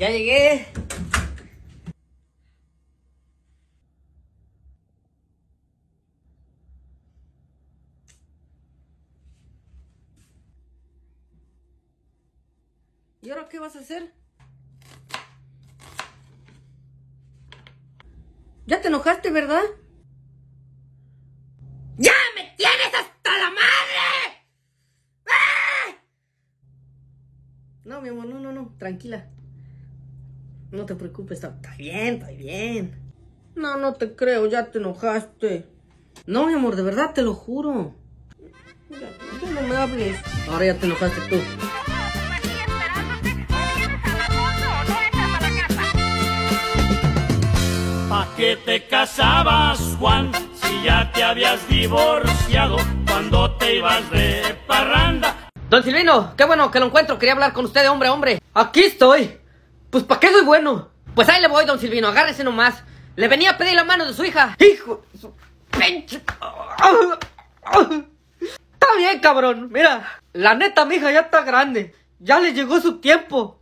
Ya llegué. ¿Y ahora qué vas a hacer? ¿Ya te enojaste, verdad? ¡Ya me tienes hasta la madre! ¡Ah! No, mi amor, no, no, no, tranquila. No te preocupes, está, bien, está bien. No, no te creo, ya te enojaste. No, mi amor, de verdad te lo juro. no me hables. Ahora ya te enojaste tú. ¿Para qué te casabas, Juan? Si ya te habías divorciado cuando te ibas de parranda. Don Silvino, qué bueno que lo encuentro. Quería hablar con usted de hombre a hombre. Aquí estoy. Pues ¿para qué soy bueno? Pues ahí le voy, don Silvino, agárrese nomás. Le venía a pedir la mano de su hija. ¡Hijo! De su Está bien, cabrón. Mira, la neta, mi hija ya está grande. Ya le llegó su tiempo.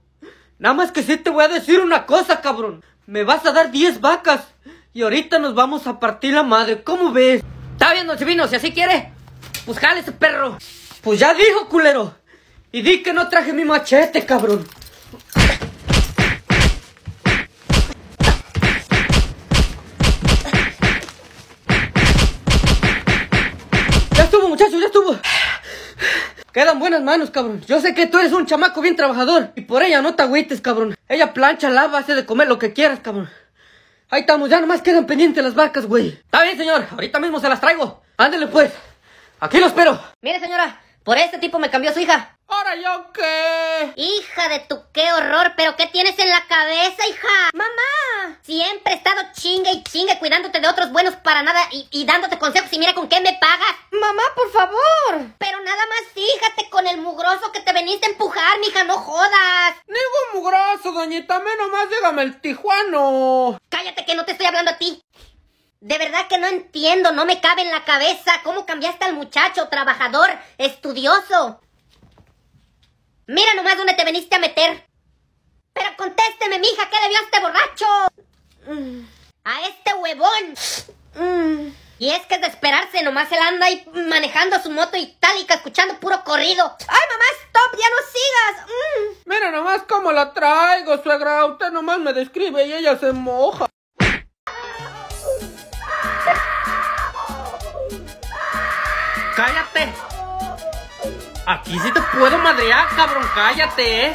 Nada más que sí te voy a decir una cosa, cabrón. Me vas a dar 10 vacas. Y ahorita nos vamos a partir la madre. ¿Cómo ves? Está bien, don Silvino, si así quiere. Pues jale ese perro. Pues ya dijo, culero. Y di que no traje mi machete, cabrón. Quedan buenas manos, cabrón. Yo sé que tú eres un chamaco bien trabajador. Y por ella no te agüites, cabrón. Ella plancha, lava, hace de comer lo que quieras, cabrón. Ahí estamos, ya nomás quedan pendientes las vacas, güey. Está bien, señor. Ahorita mismo se las traigo. Ándele, pues. Aquí lo espero. Mire, señora. Por este tipo me cambió su hija. ¿Ahora yo qué? Hija de tu qué horror, pero ¿qué tienes en la cabeza, hija? ¡Mamá! Siempre he estado chingue y chingue cuidándote de otros buenos para nada y, dándote consejos y mira con qué me pagas. ¡Mamá, por favor! Pero nada más fíjate con el mugroso que te veniste a empujar, mija, no jodas. Ningún mugroso, doñita, menos más dígame el tijuano. Cállate que no te estoy hablando a ti. De verdad que no entiendo, no me cabe en la cabeza cómo cambiaste al muchacho, trabajador, estudioso. Mira nomás dónde te veniste a meter. Pero contésteme, mija, ¿qué le vio a este borracho? Mm, a este huevón. Mm. Y es que es de esperarse, nomás él anda ahí manejando su moto itálica, escuchando puro corrido. ¡Ay, mamá, stop! ¡Ya no sigas! Mm. Mira nomás cómo la traigo, suegra. Usted nomás me describe y ella se moja. cállate. Aquí sí te puedo madrear, cabrón, cállate, eh.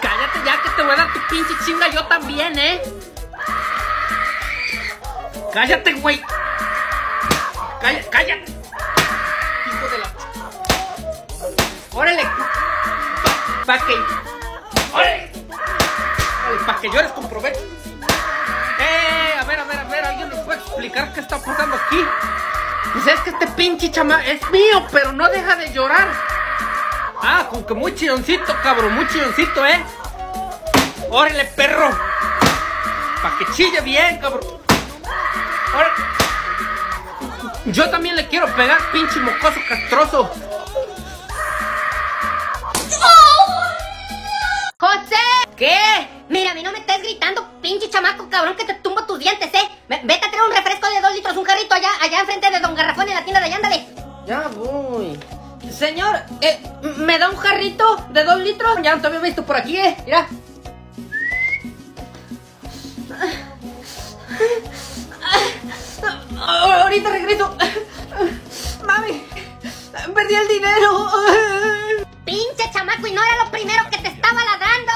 Cállate ya que te voy a dar tu pinche chinga yo también, eh. Cállate, güey. Cállate, cállate. Hijo de la. Órale. Pa, que. Órale. Pa que llores con provecho. Eh, a ver, a ver, a ver, alguien nos puede explicar qué está pasando aquí. Pues es que este pinche chama es mío, pero no deja de llorar. Ah, con que muy chilloncito, cabrón, muy chilloncito, ¿eh? Órale, perro. Pa' que chille bien, cabrón. Órale. Yo también le quiero pegar, pinche mocoso castroso. ¡José! ¿Qué? Mira, a mí no me estés gritando, pinche chamaco cabrón, que te tumbo tus dientes, ¿eh? vete a traer un refresco de dos litros, un jarrito allá, allá enfrente de Don Garrafón en la tienda de allá, ándale. Ya voy. Señor, eh, ¿me da un jarrito de dos litros? Ya no te había visto por aquí, ¿eh? Mira. Ahorita regreso. Mami, perdí el dinero. ¡Pinche chamaco! ¡Y no era lo primero que te estaba ladrando!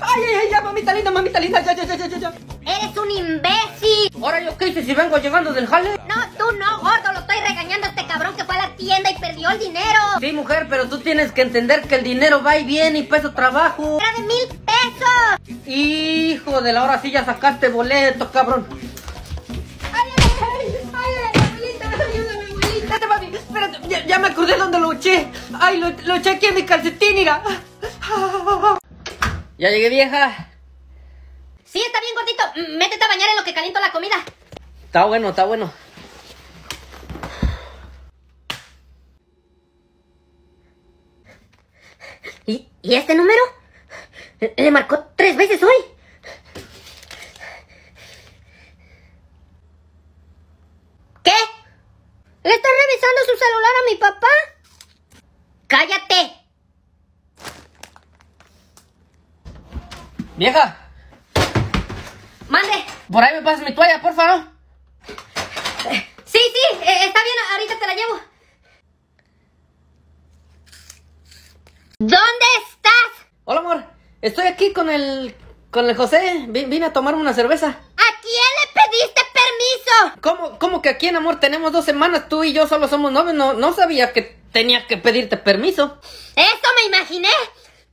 ¡Ay, ay, ay! ¡Ya, mamita linda, mamita linda! ¡Ya, ya, ya, ya, ya! ¡Eres un imbécil! ¿Ahora yo qué hice si vengo llegando del jale? No, tú no, gordo. Lo estoy regañando a este cabrón que fue a la tienda y perdió el dinero. Sí, mujer, pero tú tienes que entender que el dinero va y viene y peso trabajo. ¡Era de mil pesos! ¡Hijo de la hora sí ya sacaste boleto, cabrón! Ya, me acordé dónde lo eché. Ay, lo, lo eché aquí en mi calcetín, mira. Ya llegué, vieja. Sí, está bien, gordito. Métete a bañar en lo que caliento la comida. Está bueno, está bueno. ¿Y, ¿Y este número? Eh, le marcó tres veces hoy. ¿Qué? ¿Le está revisando su celular a mi papá? ¡Cállate! ¡Vieja! ¡Mande! Por ahí me pasas mi toalla, por favor. sí, sí, e, está bien, ahorita te la llevo. ¿Dónde estás? Hola, amor. Estoy aquí con el... con el José. Vine a tomarme una cerveza. ¿A quién le pediste permiso! ¿Cómo, cómo que aquí en amor tenemos dos semanas? Tú y yo solo somos novios. No, no sabía que tenía que pedirte permiso. ¡Eso me imaginé!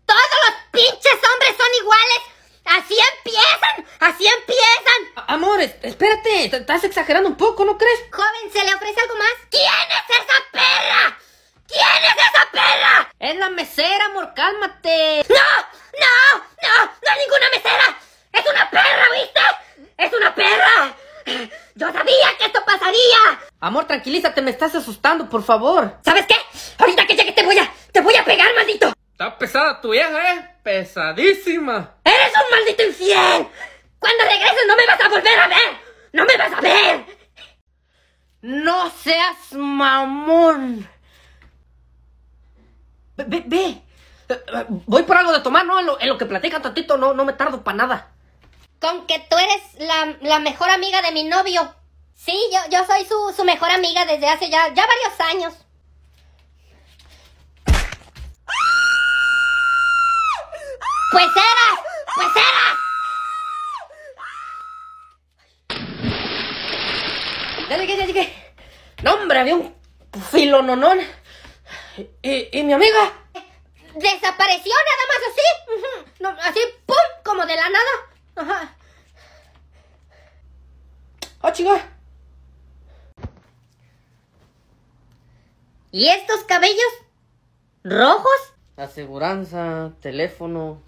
¡Todos los pinches hombres son iguales! ¡Así empiezan! ¡Así empiezan! amor, espérate, estás exagerando un poco, ¿no crees? Joven, ¿se le ofrece algo más? ¿Quién es esa perra? ¿Quién es esa perra? Es la mesera, amor, cálmate. ¡No! ¡No! ¡No! ¡No es ninguna mesera! ¡Es una perra, viste! ¡Es una perra! ¡Yo sabía que esto pasaría! Amor, tranquilízate, me estás asustando, por favor. ¿Sabes qué? Ahorita que llegue te voy a... ¡Te voy a pegar, maldito! Está pesada tu vieja, ¿eh? Pesadísima. ¡Eres un maldito infiel! Cuando regreses no me vas a volver a ver. ¡No me vas a ver! ¡No seas mamón! Ve, ve. Eh, eh, voy por algo de tomar, ¿no? En lo, que platican tantito, no, no me tardo para nada con que tú eres la, mejor amiga de mi novio. Sí, yo, yo soy su, mejor amiga desde hace ya, ya varios años. Pues era! pues era! Dale que, que. No, hombre, había un filononón. ¿Y, y mi amiga? Desapareció nada más así. así, ¡pum! Como de la nada. Ajá. ¡Ah, ¿Y estos cabellos? ¿Rojos? Aseguranza, teléfono.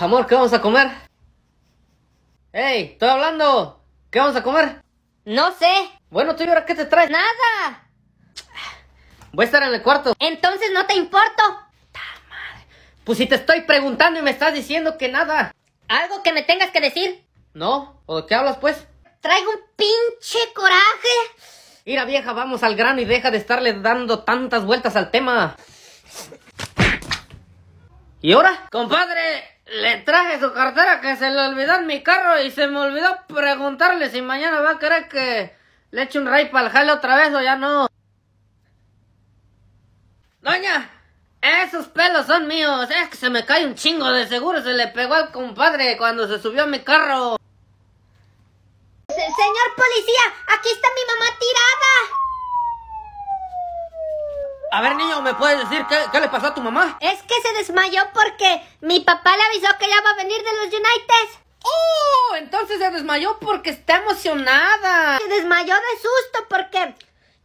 Amor, ¿qué vamos a comer? ¡Ey! ¡Estoy hablando! ¿Qué vamos a comer? No sé. Bueno, tú y ahora qué te traes. Nada. Voy a estar en el cuarto. Entonces no te importo. Pues si te estoy preguntando y me estás diciendo que nada. ¿Algo que me tengas que decir? No, ¿o de qué hablas pues? Traigo un pinche coraje. Mira vieja, vamos al grano y deja de estarle dando tantas vueltas al tema. ¿Y ahora? Compadre, le traje su cartera que se le olvidó en mi carro y se me olvidó preguntarle si mañana va a querer que le eche un ray para el jale otra vez o ya no. Doña, esos pelos son míos, es que se me cae un chingo, de seguro se le pegó al compadre cuando se subió a mi carro. Señor policía, aquí está mi mamá tirada. A ver, niño, ¿me puedes decir qué, le pasó a tu mamá? Es que se desmayó porque mi papá le avisó que ya va a venir de los United. ¡Oh! Entonces se desmayó porque está emocionada. Se desmayó de susto porque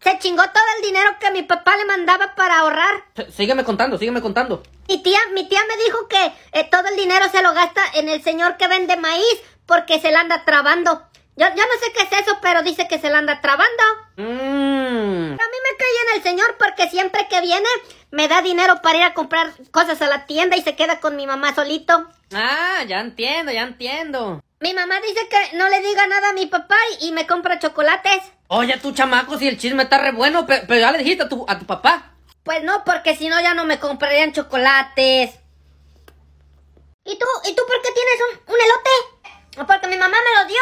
se chingó todo el dinero que mi papá le mandaba para ahorrar. Sígueme contando, sígueme contando. Mi tía, mi tía me dijo que eh, todo el dinero se lo gasta en el señor que vende maíz porque se la anda trabando. Yo, no sé qué es eso, pero dice que se la anda trabando. Mm. A mí me cae en el señor porque siempre que viene me da dinero para ir a comprar cosas a la tienda y se queda con mi mamá solito. Ah, ya entiendo, ya entiendo. Mi mamá dice que no le diga nada a mi papá y me compra chocolates. Oye, tú chamaco, si el chisme está re bueno, pero, ya le dijiste a tu, papá. Pues no, porque si no ya no me comprarían chocolates. ¿Y tú? ¿Y tú por qué tienes un, elote? Ah, porque mi mamá me lo dio.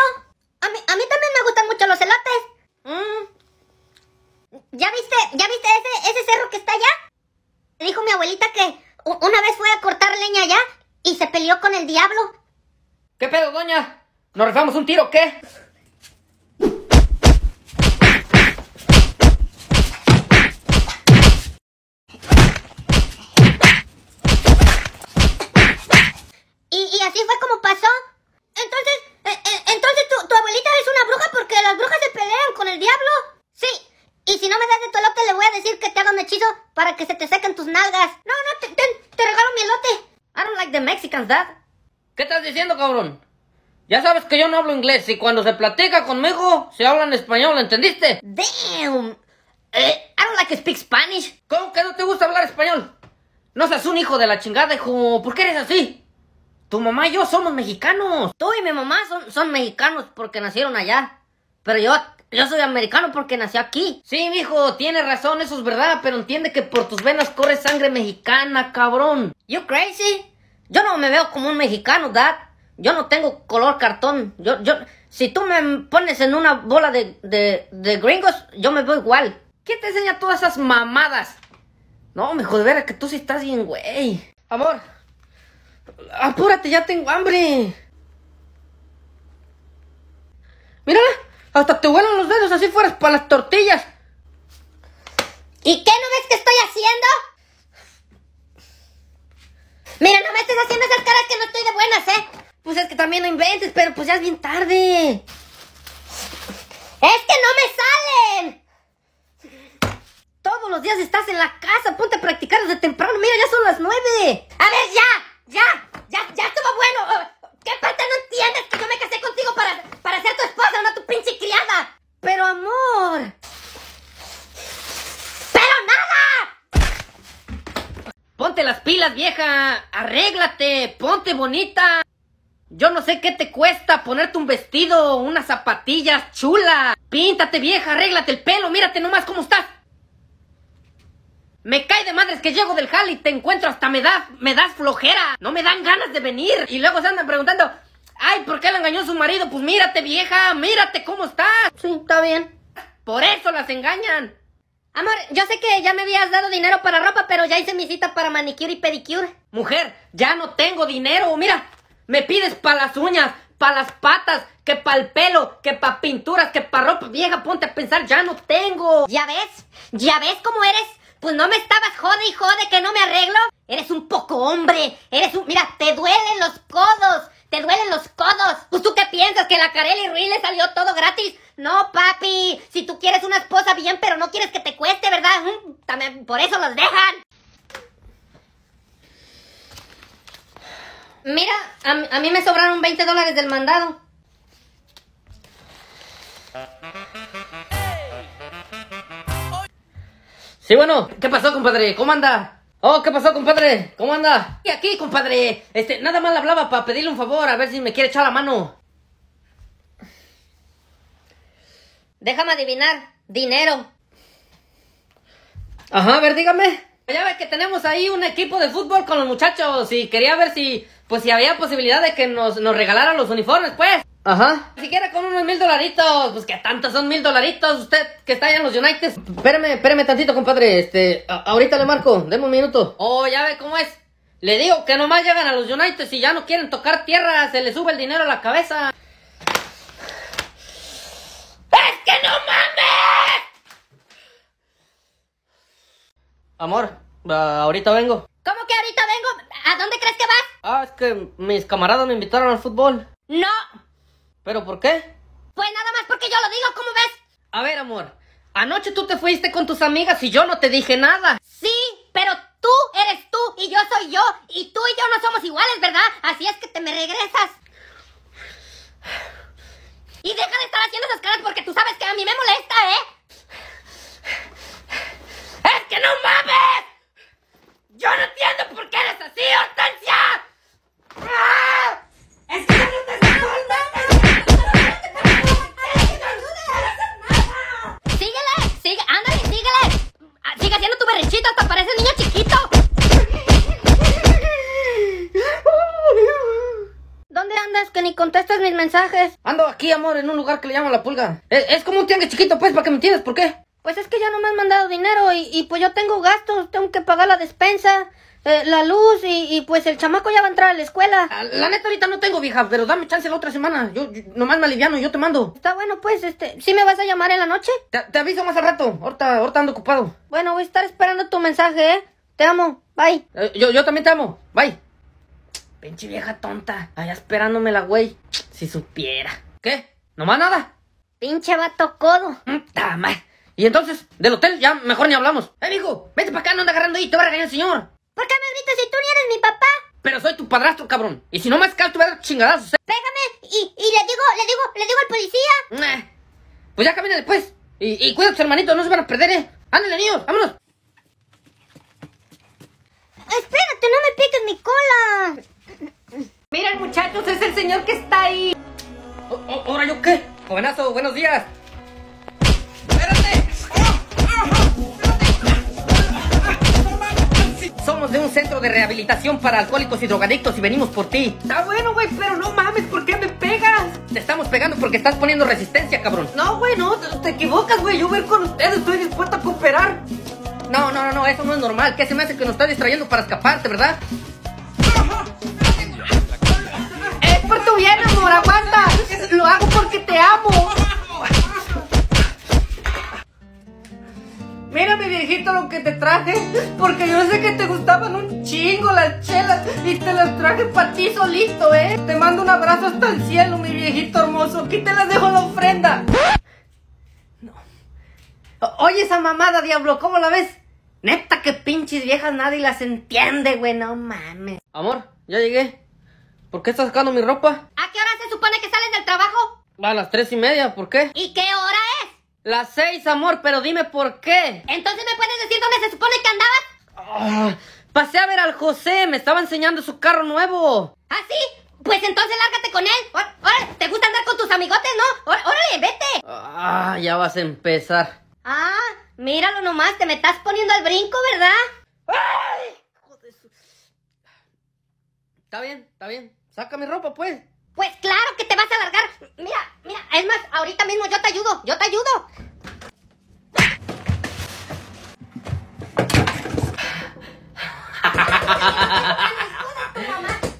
A mí, también me gustan mucho los elotes. Mm. ¿Ya viste, ya viste ese, cerro que está allá? Dijo mi abuelita que una vez fue a cortar leña allá y se peleó con el diablo. ¿Qué pedo, doña? ¿Nos rezamos un tiro o qué? para que se te sequen tus nalgas. No, no, te, te, regalo mi elote. I don't like the Mexicans, dad. ¿Qué estás diciendo, cabrón? Ya sabes que yo no hablo inglés y cuando se platica conmigo se habla en español, ¿entendiste? Damn. Eh, I don't like to speak Spanish. ¿Cómo que no te gusta hablar español? No seas un hijo de la chingada, hijo. ¿Por qué eres así? Tu mamá y yo somos mexicanos. Tú y mi mamá son, son mexicanos porque nacieron allá. Pero yo yo soy americano porque nací aquí. Sí, mijo, tienes razón, eso es verdad, pero entiende que por tus venas corre sangre mexicana, cabrón. You crazy? Yo no me veo como un mexicano, dad. Yo no tengo color cartón. Yo, yo, si tú me pones en una bola de, gringos, yo me veo igual. ¿Qué te enseña todas esas mamadas? No, mijo, de veras que tú sí estás bien, güey. Amor, apúrate, ya tengo hambre. Mírala. Hasta te vuelan los dedos, así fueras para las tortillas. ¿Y qué no ves que estoy haciendo? Mira, no me estés haciendo esas caras que no estoy de buenas, ¿eh? Pues es que también lo inventes, pero pues ya es bien tarde. ¡Es que no me salen! Todos los días estás en la casa, ponte a practicar desde temprano. Mira, ya son las nueve. A ver, ya, ya, ya, ya estuvo bueno. ¿Qué parte no entiendes que yo me casé contigo para, para ser tu esposa, no tu pinche criada? Pero amor. ¡Pero nada! Ponte las pilas, vieja. Arréglate. Ponte bonita. Yo no sé qué te cuesta ponerte un vestido, unas zapatillas chulas. Píntate, vieja. Arréglate el pelo. Mírate nomás cómo estás. Me cae de madres que llego del hall y te encuentro hasta me da me das flojera. No me dan ganas de venir. Y luego se andan preguntando, ay, ¿por qué la engañó su marido? Pues mírate vieja, mírate cómo estás. Sí, está bien. Por eso las engañan. Amor, yo sé que ya me habías dado dinero para ropa, pero ya hice mi cita para manicure y pedicure. Mujer, ya no tengo dinero. Mira, me pides para las uñas, para las patas, que para el pelo, que para pinturas, que para ropa. Vieja, ponte a pensar, ya no tengo. Ya ves, ya ves cómo eres pues no me estabas jode y jode que no me arreglo. Eres un poco hombre. Eres un... Mira, te duelen los codos. Te duelen los codos. Pues tú qué piensas que la Carelli Ruiz le salió todo gratis. No, papi. Si tú quieres una esposa bien, pero no quieres que te cueste, ¿verdad? Mm, también por eso los dejan. Mira, a, a mí me sobraron 20 dólares del mandado. Y bueno, ¿qué pasó, compadre? ¿Cómo anda? Oh, ¿qué pasó, compadre? ¿Cómo anda? Y aquí, compadre. Este, nada más hablaba para pedirle un favor, a ver si me quiere echar la mano. Déjame adivinar. Dinero. Ajá, a ver, dígame. Ya ves que tenemos ahí un equipo de fútbol con los muchachos y quería ver si, pues si había posibilidad de que nos, nos regalaran los uniformes, pues. Ajá. Ni siquiera con unos mil dolaritos. Pues que tantos son mil dolaritos. Usted que está allá en los United. Espérame, espérame tantito, compadre. Este, ahorita le marco. Deme un minuto. Oh, ya ve cómo es. Le digo que nomás llegan a los United y ya no quieren tocar tierra. Se les sube el dinero a la cabeza. ¡Es que no mames! Amor, ah, ahorita vengo. ¿Cómo que ahorita vengo? ¿A dónde crees que vas? Ah, es que mis camaradas me invitaron al fútbol. No, ¿Pero por qué? Pues nada más porque yo lo digo, ¿cómo ves? A ver, amor, anoche tú te fuiste con tus amigas y yo no te dije nada. Sí, pero tú eres tú y yo soy yo y tú y yo no somos iguales, ¿verdad? Así es que te me regresas. Y deja de estar haciendo esas caras porque tú sabes que a mí me amor, en un lugar que le llaman La Pulga. Es, como un tiangue chiquito, pues, para que me entiendas, ¿por qué? Pues es que ya no me han mandado dinero y, pues yo tengo gastos, tengo que pagar la despensa, eh, la luz y, pues el chamaco ya va a entrar a la escuela. Ah, la neta ahorita no tengo, vieja, pero dame chance la otra semana. Yo, nomás me aliviano y yo te mando. Está bueno, pues, este, ¿sí me vas a llamar en la noche? Te, aviso más al rato, ahorita, ando ocupado. Bueno, voy a estar esperando tu mensaje, ¿eh? Te amo, bye. Eh, yo, yo también te amo, bye. Pinche vieja tonta, allá esperándome la güey, si supiera. ¿Qué? ¿No más nada? Pinche vato codo. Mm, y entonces, del hotel ya mejor ni hablamos. ¡Eh, hijo, Vete para acá, no anda agarrando ahí, te va a regañar el señor. ¿Por qué me gritas si tú ni eres mi papá? Pero soy tu padrastro, cabrón. Y si no me escalas, te voy a dar chingadazos, eh. Pégame y, le digo, le digo, le digo al policía. Pues ya camina después. Y, cuida a tus hermanitos, no se van a perder, ¿eh? Ándale, niños, vámonos. Espérate, no me piques mi cola. ¡Miren, muchachos, es el señor que está ahí. Oh, oh, ¿Ahora yo qué? Jovenazo, buenos días. ¡Espérate! Somos de un centro de rehabilitación para alcohólicos y drogadictos y venimos por ti. Está bueno, güey, pero no mames, ¿por qué me pegas? Te estamos pegando porque estás poniendo resistencia, cabrón. No, güey, no, te, equivocas, güey. Yo voy con ustedes, estoy dispuesto a cooperar. No, no, no, eso no es normal. ¿Qué se me hace que nos estás distrayendo para escaparte, verdad? bien, amor, Lo hago porque te amo. Mira, mi viejito, lo que te traje. Porque yo sé que te gustaban un chingo las chelas. Y te las traje para ti solito, ¿eh? Te mando un abrazo hasta el cielo, mi viejito hermoso. Aquí te las dejo la ofrenda. No. Oye, esa mamada, diablo, ¿cómo la ves? Neta, que pinches viejas nadie las entiende, güey. No mames. Amor, ya llegué. ¿Por qué estás sacando mi ropa? ¿A qué hora se supone que sales del trabajo? A las tres y media, ¿por qué? ¿Y qué hora es? Las seis, amor, pero dime por qué. ¿Entonces me puedes decir dónde se supone que andabas? Ah, pasé a ver al José, me estaba enseñando su carro nuevo. ¿Ah, sí? Pues entonces lárgate con él. ¿te gusta andar con tus amigotes, no? órale, vete. Ah, ya vas a empezar. Ah, míralo nomás, te me estás poniendo al brinco, ¿verdad? ¡Ay! Está bien, está bien. Saca mi ropa, pues. Pues claro que te vas a alargar. Mira, mira, es más, ahorita mismo yo te ayudo, yo te ayudo.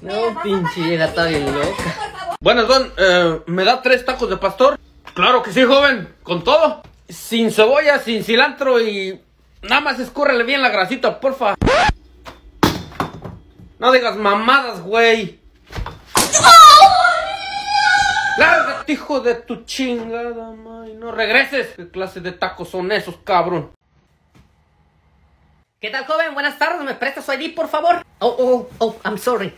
no, pinche, está bien loca. Bueno, don, eh, ¿me da tres tacos de pastor? Claro que sí, joven, con todo. Sin cebolla, sin cilantro y nada más escúrrele bien la grasita, porfa. No digas mamadas, güey hijo de tu chingada, ¡No regreses! ¿Qué clase de tacos son esos, cabrón? ¿Qué tal, joven? Buenas tardes, ¿me prestas su ID, por favor? Oh, oh, oh, I'm sorry.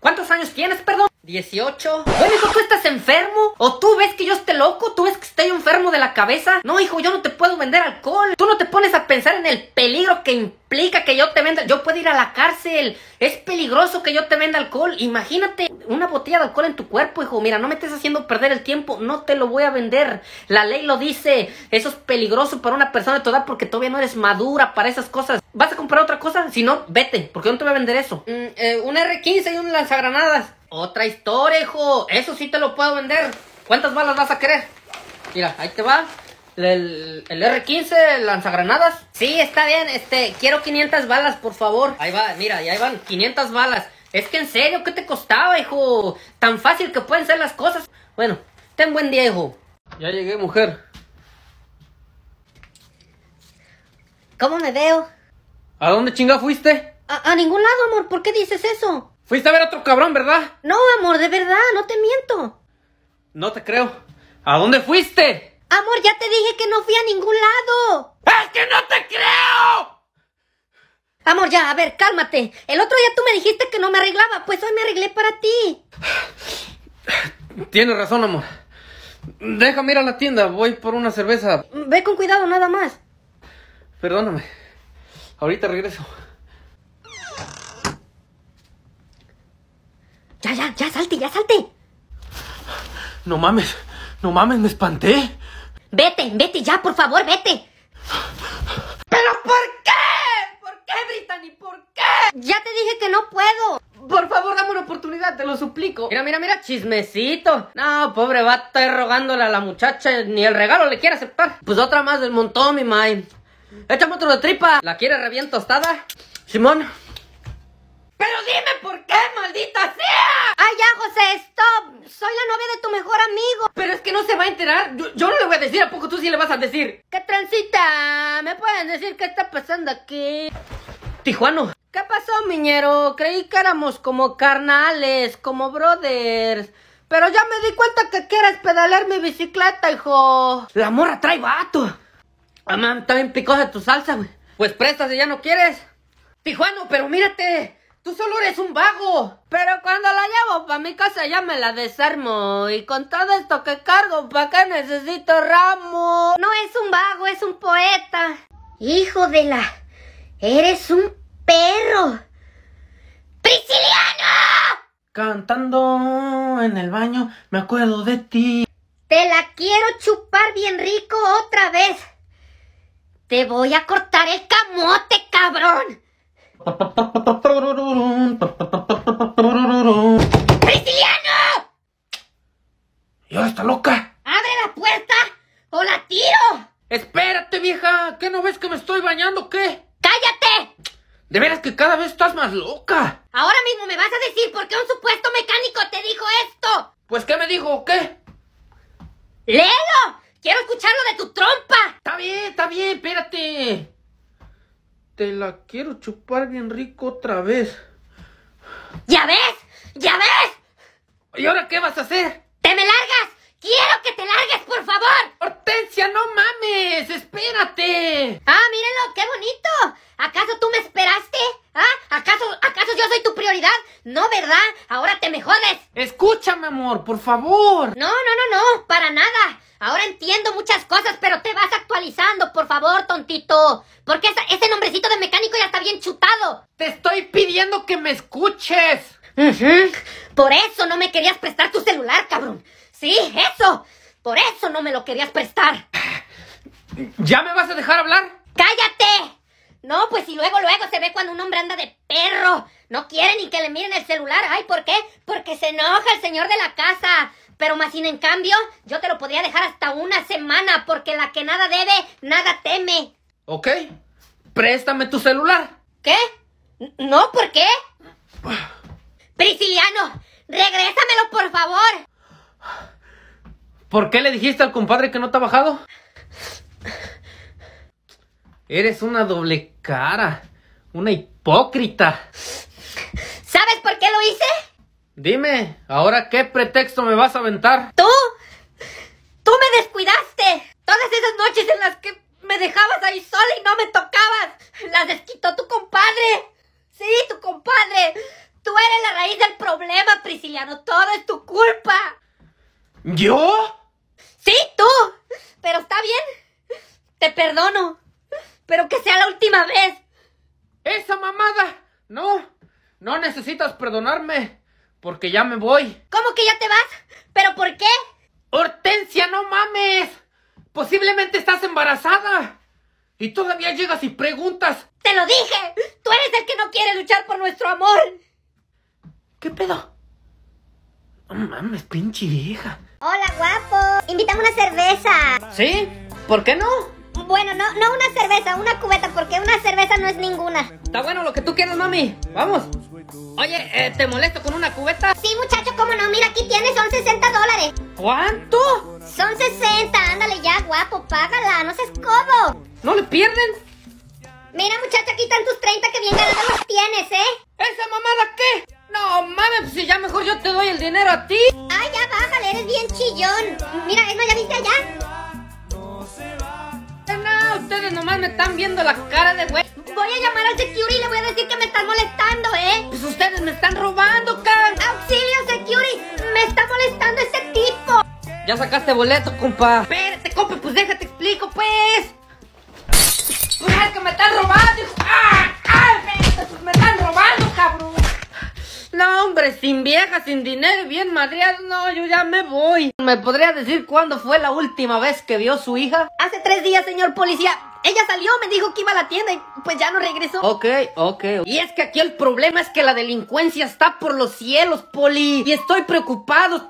¿Cuántos años tienes, perdón? 18. Bueno, hijo, ¿tú estás enfermo? ¿O tú ves que yo esté loco? ¿Tú ves que estoy enfermo de la cabeza? No, hijo, yo no te puedo vender alcohol. Tú no te pones a pensar en el peligro que explica que yo te venda, yo puedo ir a la cárcel, es peligroso que yo te venda alcohol, imagínate una botella de alcohol en tu cuerpo, hijo, mira, no me estés haciendo perder el tiempo, no te lo voy a vender, la ley lo dice, eso es peligroso para una persona de tu edad porque todavía no eres madura para esas cosas, ¿vas a comprar otra cosa? Si no, vete, porque no te voy a vender eso. Mm, eh, un R15 y un lanzagranadas, otra historia, hijo, eso sí te lo puedo vender, ¿cuántas balas vas a querer? Mira, ahí te va el, R15, lanzagranadas. Sí, está bien, este, quiero 500 balas, por favor. Ahí va, mira, ya ahí van 500 balas. Es que en serio, ¿qué te costaba, hijo? Tan fácil que pueden ser las cosas. Bueno, ten buen día, hijo. Ya llegué, mujer. ¿Cómo me veo? ¿A dónde chinga fuiste? A, a ningún lado, amor. ¿Por qué dices eso? Fuiste a ver a otro cabrón, ¿verdad? No, amor, de verdad, no te miento. No te creo. ¿A dónde fuiste? Amor, ya te dije que no fui a ningún lado. ¡Es que no te creo! Amor, ya, a ver, cálmate. El otro día tú me dijiste que no me arreglaba, pues hoy me arreglé para ti. Tienes razón, amor. Déjame ir a la tienda, voy por una cerveza. Ve con cuidado, nada más. Perdóname. Ahorita regreso. Ya, ya, ya, salte, ya, salte. No mames, no mames, me espanté. Vete, vete ya, por favor, vete. ¿Pero por qué? ¿Por qué, Brittany? ¿Por qué? Ya te dije que no puedo. Por favor, dame una oportunidad, te lo suplico. Mira, mira, mira, chismecito. No, pobre estar rogándole a la muchacha, ni el regalo le quiere aceptar. Pues otra más del montón, mi mai. Échame otro de tripa. ¿La quiere re bien tostada? Simón. Pero dime por qué, maldita sea. Ay, ya, José, stop. Soy la novia de tu mejor amigo. Pero es que no se va a enterar. Yo, no le voy a decir, ¿a poco tú sí le vas a decir? ¿Qué transita? ¿Me pueden decir qué está pasando aquí? Tijuano. ¿Qué pasó, miñero? Creí que éramos como carnales, como brothers. Pero ya me di cuenta que quieres pedalear mi bicicleta, hijo. La morra trae vato. ¡Mamá, también está bien picosa tu salsa, güey. Pues préstase, ya no quieres. Tijuano, pero mírate. Tú solo eres un vago. Pero cuando la llevo pa' mi casa ya me la desarmo. Y con todo esto que cargo, ¿pa' qué necesito ramo? No es un vago, es un poeta. Hijo de la... Eres un perro. ¡Prisciliano! Cantando en el baño, me acuerdo de ti. Te la quiero chupar bien rico otra vez. Te voy a cortar el camote, cabrón. ¡Cristiano! ¿Y ahora está loca? ¡Abre la puerta o la tiro! ¡Espérate, vieja! ¿Qué no ves que me estoy bañando qué? ¡Cállate! De veras que cada vez estás más loca. Ahora mismo me vas a decir por qué un supuesto mecánico te dijo esto. Pues ¿qué me dijo qué? Lelo. ¡Quiero escucharlo de tu trompa! Está bien, está bien, espérate. Te la quiero chupar bien rico otra vez. ¿Ya ves? ¿Ya ves? ¿Y ahora qué vas a hacer? ¡Te me largas! ¡Quiero que te largues, por favor! ¡Hortensia, no mames! ¡Espérate! ¡Ah, mírenlo! ¡Qué bonito! ¿Acaso tú me esperaste? ¿Ah? ¿Acaso, acaso yo soy tu prioridad? No, ¿verdad? Ahora te me jodes. Escúchame, amor, por favor. No, no, no, no, para nada. Ahora entiendo muchas cosas, pero te vas actualizando, por favor, tontito. Porque ese nombrecito de mecánico ya está bien chutado. Te estoy pidiendo que me escuches. Por eso no me querías prestar tu celular, cabrón. Sí, eso. Por eso no me lo querías prestar. ¿Ya me vas a dejar hablar? ¡Cállate! No, pues si luego, luego se ve cuando un hombre anda de perro. No quiere ni que le miren el celular. Ay, ¿por qué? Porque se enoja el señor de la casa. Pero más sin en cambio, yo te lo podría dejar hasta una semana, porque la que nada debe, nada teme. Ok. Préstame tu celular. ¿Qué? No, ¿por qué? Prisciliano, regrésamelo, por favor. ¿Por qué le dijiste al compadre que no te ha bajado? Eres una doble cara, una hipócrita. ¿Sabes por qué lo hice? Dime, ¿ahora qué pretexto me vas a aventar? ¡Tú! ¡Tú me descuidaste! Todas esas noches en las que me dejabas ahí sola y no me tocabas, las desquitó tu compadre. Sí, tu compadre. Tú eres la raíz del problema, Prisciliano. Todo es tu culpa. ¿Yo? Sí, tú. Pero está bien. Te perdono. Pero que sea la última vez. Esa mamada. No. No necesitas perdonarme. Porque ya me voy. ¿Cómo que ya te vas? ¿Pero por qué? Hortensia, no mames. Posiblemente estás embarazada. Y todavía llegas y preguntas. ¡Te lo dije! ¡Tú eres el que no quiere luchar por nuestro amor! ¿Qué pedo? No mames, pinche vieja. Hola, guapo. Invítame una cerveza. ¿Sí? ¿Por qué no? bueno, no, no una cerveza, una cubeta, porque una cerveza no es ninguna. Está bueno lo que tú quieras, mami. Vamos. Oye, eh, ¿te molesto con una cubeta? Sí, muchacho, cómo no. Mira, aquí tienes, son 60 dólares. ¿Cuánto? Son 60. Ándale ya, guapo, págala, no sé cómo ¿No le pierden? Mira, muchacho, aquí están tus 30 que bien ganados los tienes, ¿eh? ¿Esa mamada qué? No mames, pues si ya mejor yo te doy el dinero a ti. Ay, ah, ya bájale, eres bien chillón. Mira, más, ya viste allá? ustedes nomás me están viendo la cara de güey. Voy a llamar al security y le voy a decir que me están molestando, ¿eh? Pues ustedes me están robando, Kang. ¡Auxilio, security! ¡Me está molestando ese tipo! Ya sacaste boleto, compa. Espérate, compa, pues déjate explico, pues. Pues que me están robando, ¡Ah! ¡Ah! me están robando, cabrón. No, hombre, sin vieja, sin dinero, bien madreado, no, yo ya me voy. ¿Me podría decir cuándo fue la última vez que vio su hija? Hace tres días, señor policía. Ella salió, me dijo que iba a la tienda y pues ya no regresó. Ok, ok. Y es que aquí el problema es que la delincuencia está por los cielos, Poli. Y estoy preocupado.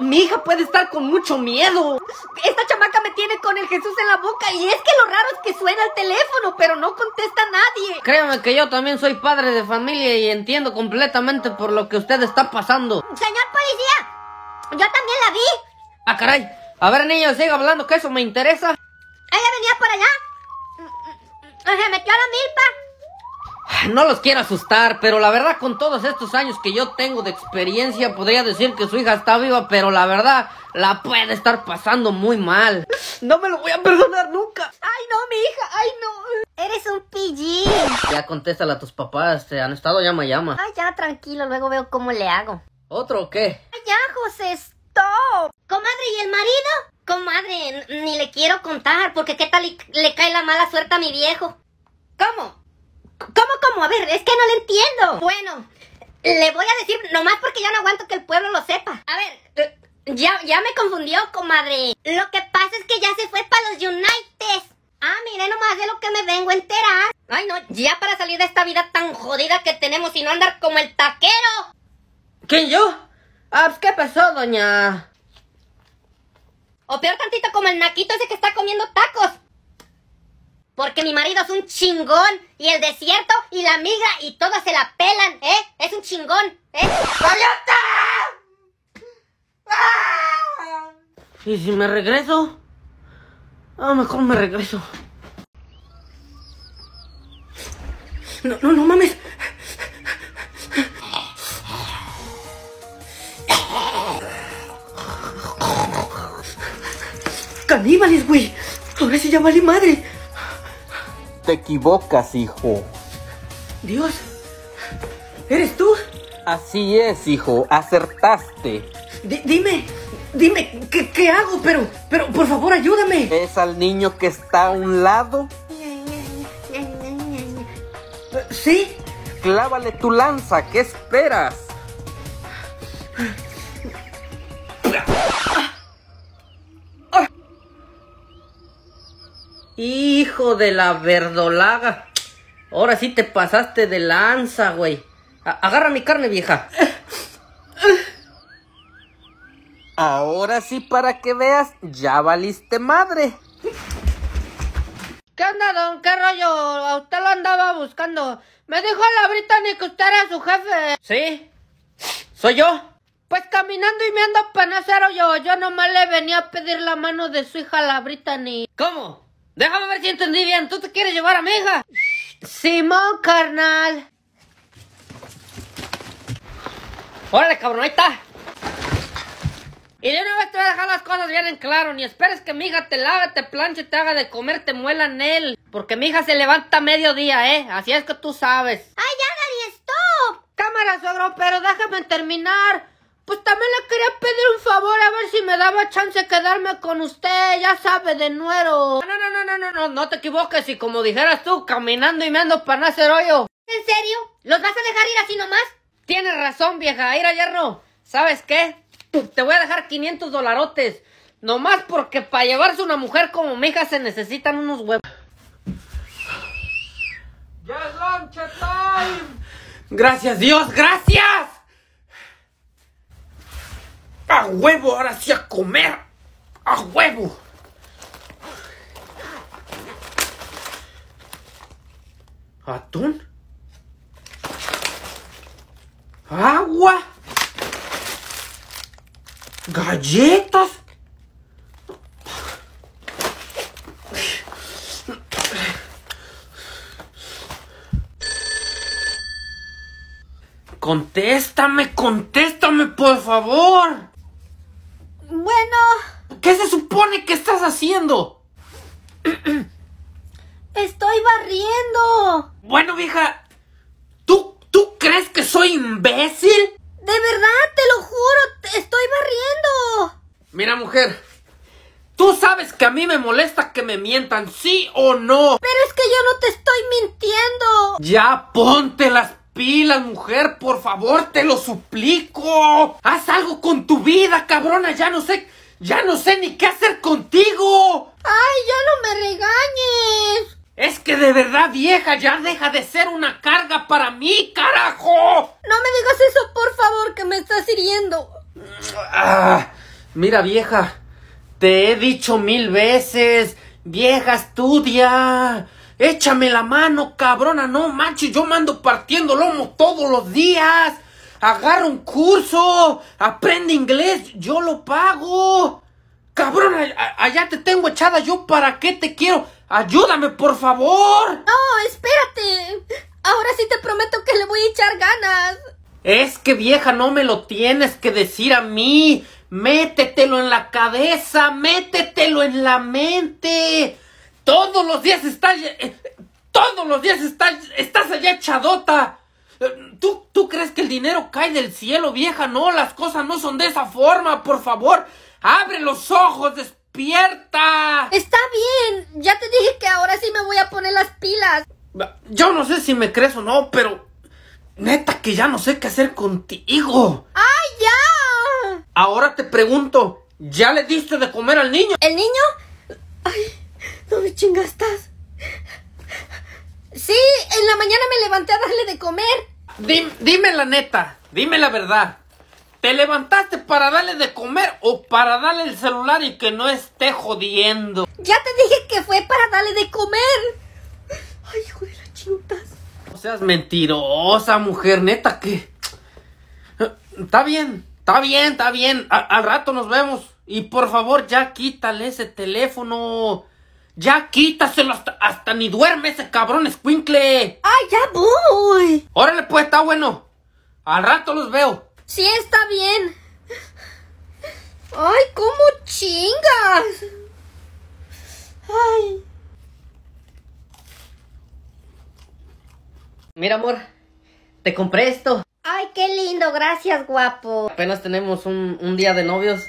Mi hija puede estar con mucho miedo. Esta chamaca me tiene con el Jesús en la boca y es que lo raro es que suena el teléfono, pero no contesta nadie. Créame que yo también soy padre de familia y entiendo completamente por lo que usted está pasando. Señor policía, yo también la vi. Ah, caray. A ver, niño, siga hablando, que eso me interesa. Ella venía por allá. Se metió a la milpa. No los quiero asustar, pero la verdad con todos estos años que yo tengo de experiencia podría decir que su hija está viva, pero la verdad la puede estar pasando muy mal. No me lo voy a perdonar nunca. Ay no, mi hija, ay no. Eres un pillín. Ya contéstale a tus papás, se este, han estado llama llama. Ay ya, tranquilo, luego veo cómo le hago. ¿Otro o qué? Ay ya, José, stop. Comadre, ¿y el marido? Comadre, ni le quiero contar, porque qué tal le cae la mala suerte a mi viejo. ¿Cómo? ¿Cómo, cómo? A ver, es que no le entiendo. Bueno, le voy a decir, nomás porque ya no aguanto que el pueblo lo sepa. A ver, eh, ya, ya me confundió, comadre. Lo que pasa es que ya se fue para los United. Ah, mire nomás de lo que me vengo a enterar. Ay, no, ya para salir de esta vida tan jodida que tenemos y no andar como el taquero. ¿Quién yo? Ah, pues, ¿qué pasó, doña? O peor tantito como el naquito ese que está comiendo tacos. Porque mi marido es un chingón. Y el desierto y la amiga y todas se la pelan, ¿eh? Es un chingón, ¿eh? ¡Ah! ¿Y si me regreso? A lo mejor me regreso. No, no, no mames. Animales, güey! Ahora sí llama madre. Te equivocas, hijo. Dios, ¿eres tú? Así es, hijo, acertaste. dime, dime, ¿qué, hago? Pero, pero, por favor, ayúdame. ¿Es al niño que está a un lado? ¿Sí? Clávale tu lanza, ¿qué esperas? Hijo de la verdolaga. Ahora sí te pasaste de lanza, güey. Agarra mi carne, vieja. Ahora sí, para que veas, ya valiste madre. ¿Qué onda, don? ¿Qué rollo? A usted lo andaba buscando. Me dijo la Brittany que usted era su jefe. ¿Sí? ¿Soy yo? Pues caminando y me ando panacero yo. Yo nomás le venía a pedir la mano de su hija, la Brittany. ¿Cómo? Déjame ver si entendí bien. ¿Tú te quieres llevar a mi hija? Simón, carnal. Órale, cabrón, Y de una vez te voy a dejar las cosas bien en claro. Ni esperes que mi hija te lave, te planche, te haga de comer, te muela en él. Porque mi hija se levanta a mediodía, ¿eh? Así es que tú sabes. ¡Ay, ya, Daddy, stop! Cámara, suegro, pero déjame terminar. Pues también le quería pedir un favor a ver si me daba chance de quedarme con usted. Ya sabe, de nuevo No, no, no no, no, no, no te equivoques. Y como dijeras tú, caminando y me ando para hoyo. ¿En serio? ¿Los vas a dejar ir así nomás? Tienes razón, vieja. Ir a ¿Sabes qué? Te voy a dejar 500 dolarotes. Nomás porque para llevarse una mujer como mi hija se necesitan unos huevos. ¡Ya es lunch time! ¡Gracias, Dios! ¡Gracias! ¡A huevo! ¡Ahora sí a comer! ¡A huevo! Atún. Agua. Galletas. Contéstame, contéstame, por favor. Bueno. ¿Qué se supone que estás haciendo? ¡Estoy barriendo! Bueno, vieja, ¿tú, ¿tú crees que soy imbécil? De verdad, te lo juro, estoy barriendo. Mira, mujer, tú sabes que a mí me molesta que me mientan, ¿sí o no? Pero es que yo no te estoy mintiendo. Ya ponte las pilas, mujer, por favor, te lo suplico. Haz algo con tu vida, cabrona, ya no sé, ya no sé ni qué hacer contigo. Ay, ya no me regañes. Es que de verdad, vieja, ya deja de ser una carga para mí, carajo. No me digas eso, por favor, que me estás hiriendo. Ah, mira, vieja, te he dicho mil veces, vieja, estudia. Échame la mano, cabrona, no manches, yo mando partiendo lomo todos los días. Agarro un curso, aprende inglés, yo lo pago. Cabrona, allá te tengo echada, yo para qué te quiero. ¡Ayúdame, por favor! ¡No, espérate! Ahora sí te prometo que le voy a echar ganas. Es que vieja, no me lo tienes que decir a mí. Métetelo en la cabeza, métetelo en la mente. Todos los días estás... Eh, eh, todos los días estás, estás allá echadota. Eh, ¿Tú, ¿Tú crees que el dinero cae del cielo, vieja? No, las cosas no son de esa forma. Por favor, abre los ojos después despierta. Está bien, ya te dije que ahora sí me voy a poner las pilas. Yo no sé si me crees o no, pero neta que ya no sé qué hacer contigo. ¡Ay, ya! Ahora te pregunto, ¿ya le diste de comer al niño? ¿El niño? Ay, no me chingastas. Sí, en la mañana me levanté a darle de comer. Dime, dime la neta, dime la verdad te levantaste para darle de comer o para darle el celular y que no esté jodiendo. Ya te dije que fue para darle de comer. Ay, hijo de las chintas. No seas mentirosa, mujer, neta, que... Está bien, está bien, está bien. al rato nos vemos. Y por favor, ya quítale ese teléfono. Ya quítaselo hasta, ni duerme ese cabrón escuincle. ¡Ay, ya voy! Órale, pues, está bueno. Al rato los veo. Sí, está bien. Ay, cómo chingas. Ay. Mira, amor, te compré esto. Ay, qué lindo, gracias, guapo. Apenas tenemos un, un día de novios.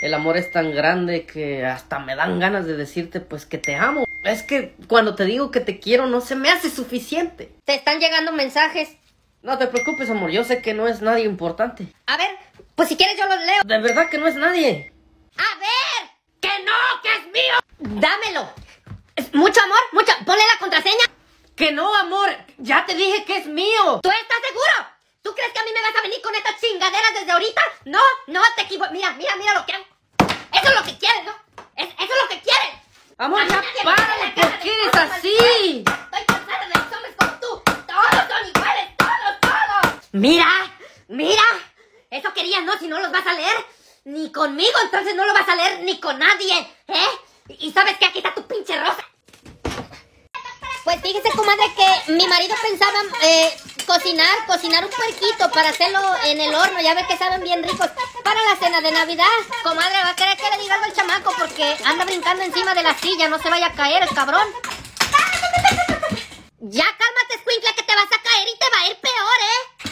El amor es tan grande que hasta me dan ganas de decirte pues que te amo. Es que cuando te digo que te quiero no se me hace suficiente. Te están llegando mensajes. No te preocupes, amor, yo sé que no es nadie importante. A ver, pues si quieres yo lo leo. De verdad que no es nadie. A ver, que no, que es mío. Dámelo. Mucho amor, mucha. Ponle la contraseña. Que no, amor, ya te dije que es mío. ¿Tú estás seguro? ¿Tú crees que a mí me vas a venir con estas chingaderas desde ahorita? No, no te equivo, Mira, mira, mira lo que hago. Eso es lo que quieres, ¿no? eso es lo que quieres. Amor, ya párale, ¿por qué eres así? Estoy cansada de ¡Mira! ¡Mira! Eso quería, ¿no? Si no los vas a leer, ni conmigo, entonces no lo vas a leer ni con nadie, ¿eh? Y sabes qué? aquí está tu pinche rosa. Pues fíjese, comadre, que mi marido pensaba eh, cocinar, cocinar un puerquito para hacerlo en el horno, ya ves que saben bien ricos, para la cena de Navidad. Comadre, va a querer que le diga algo al chamaco porque anda brincando encima de la silla, no se vaya a caer el cabrón. Ya cálmate, Squinkla, que te vas a caer y te va a ir peor, ¿eh?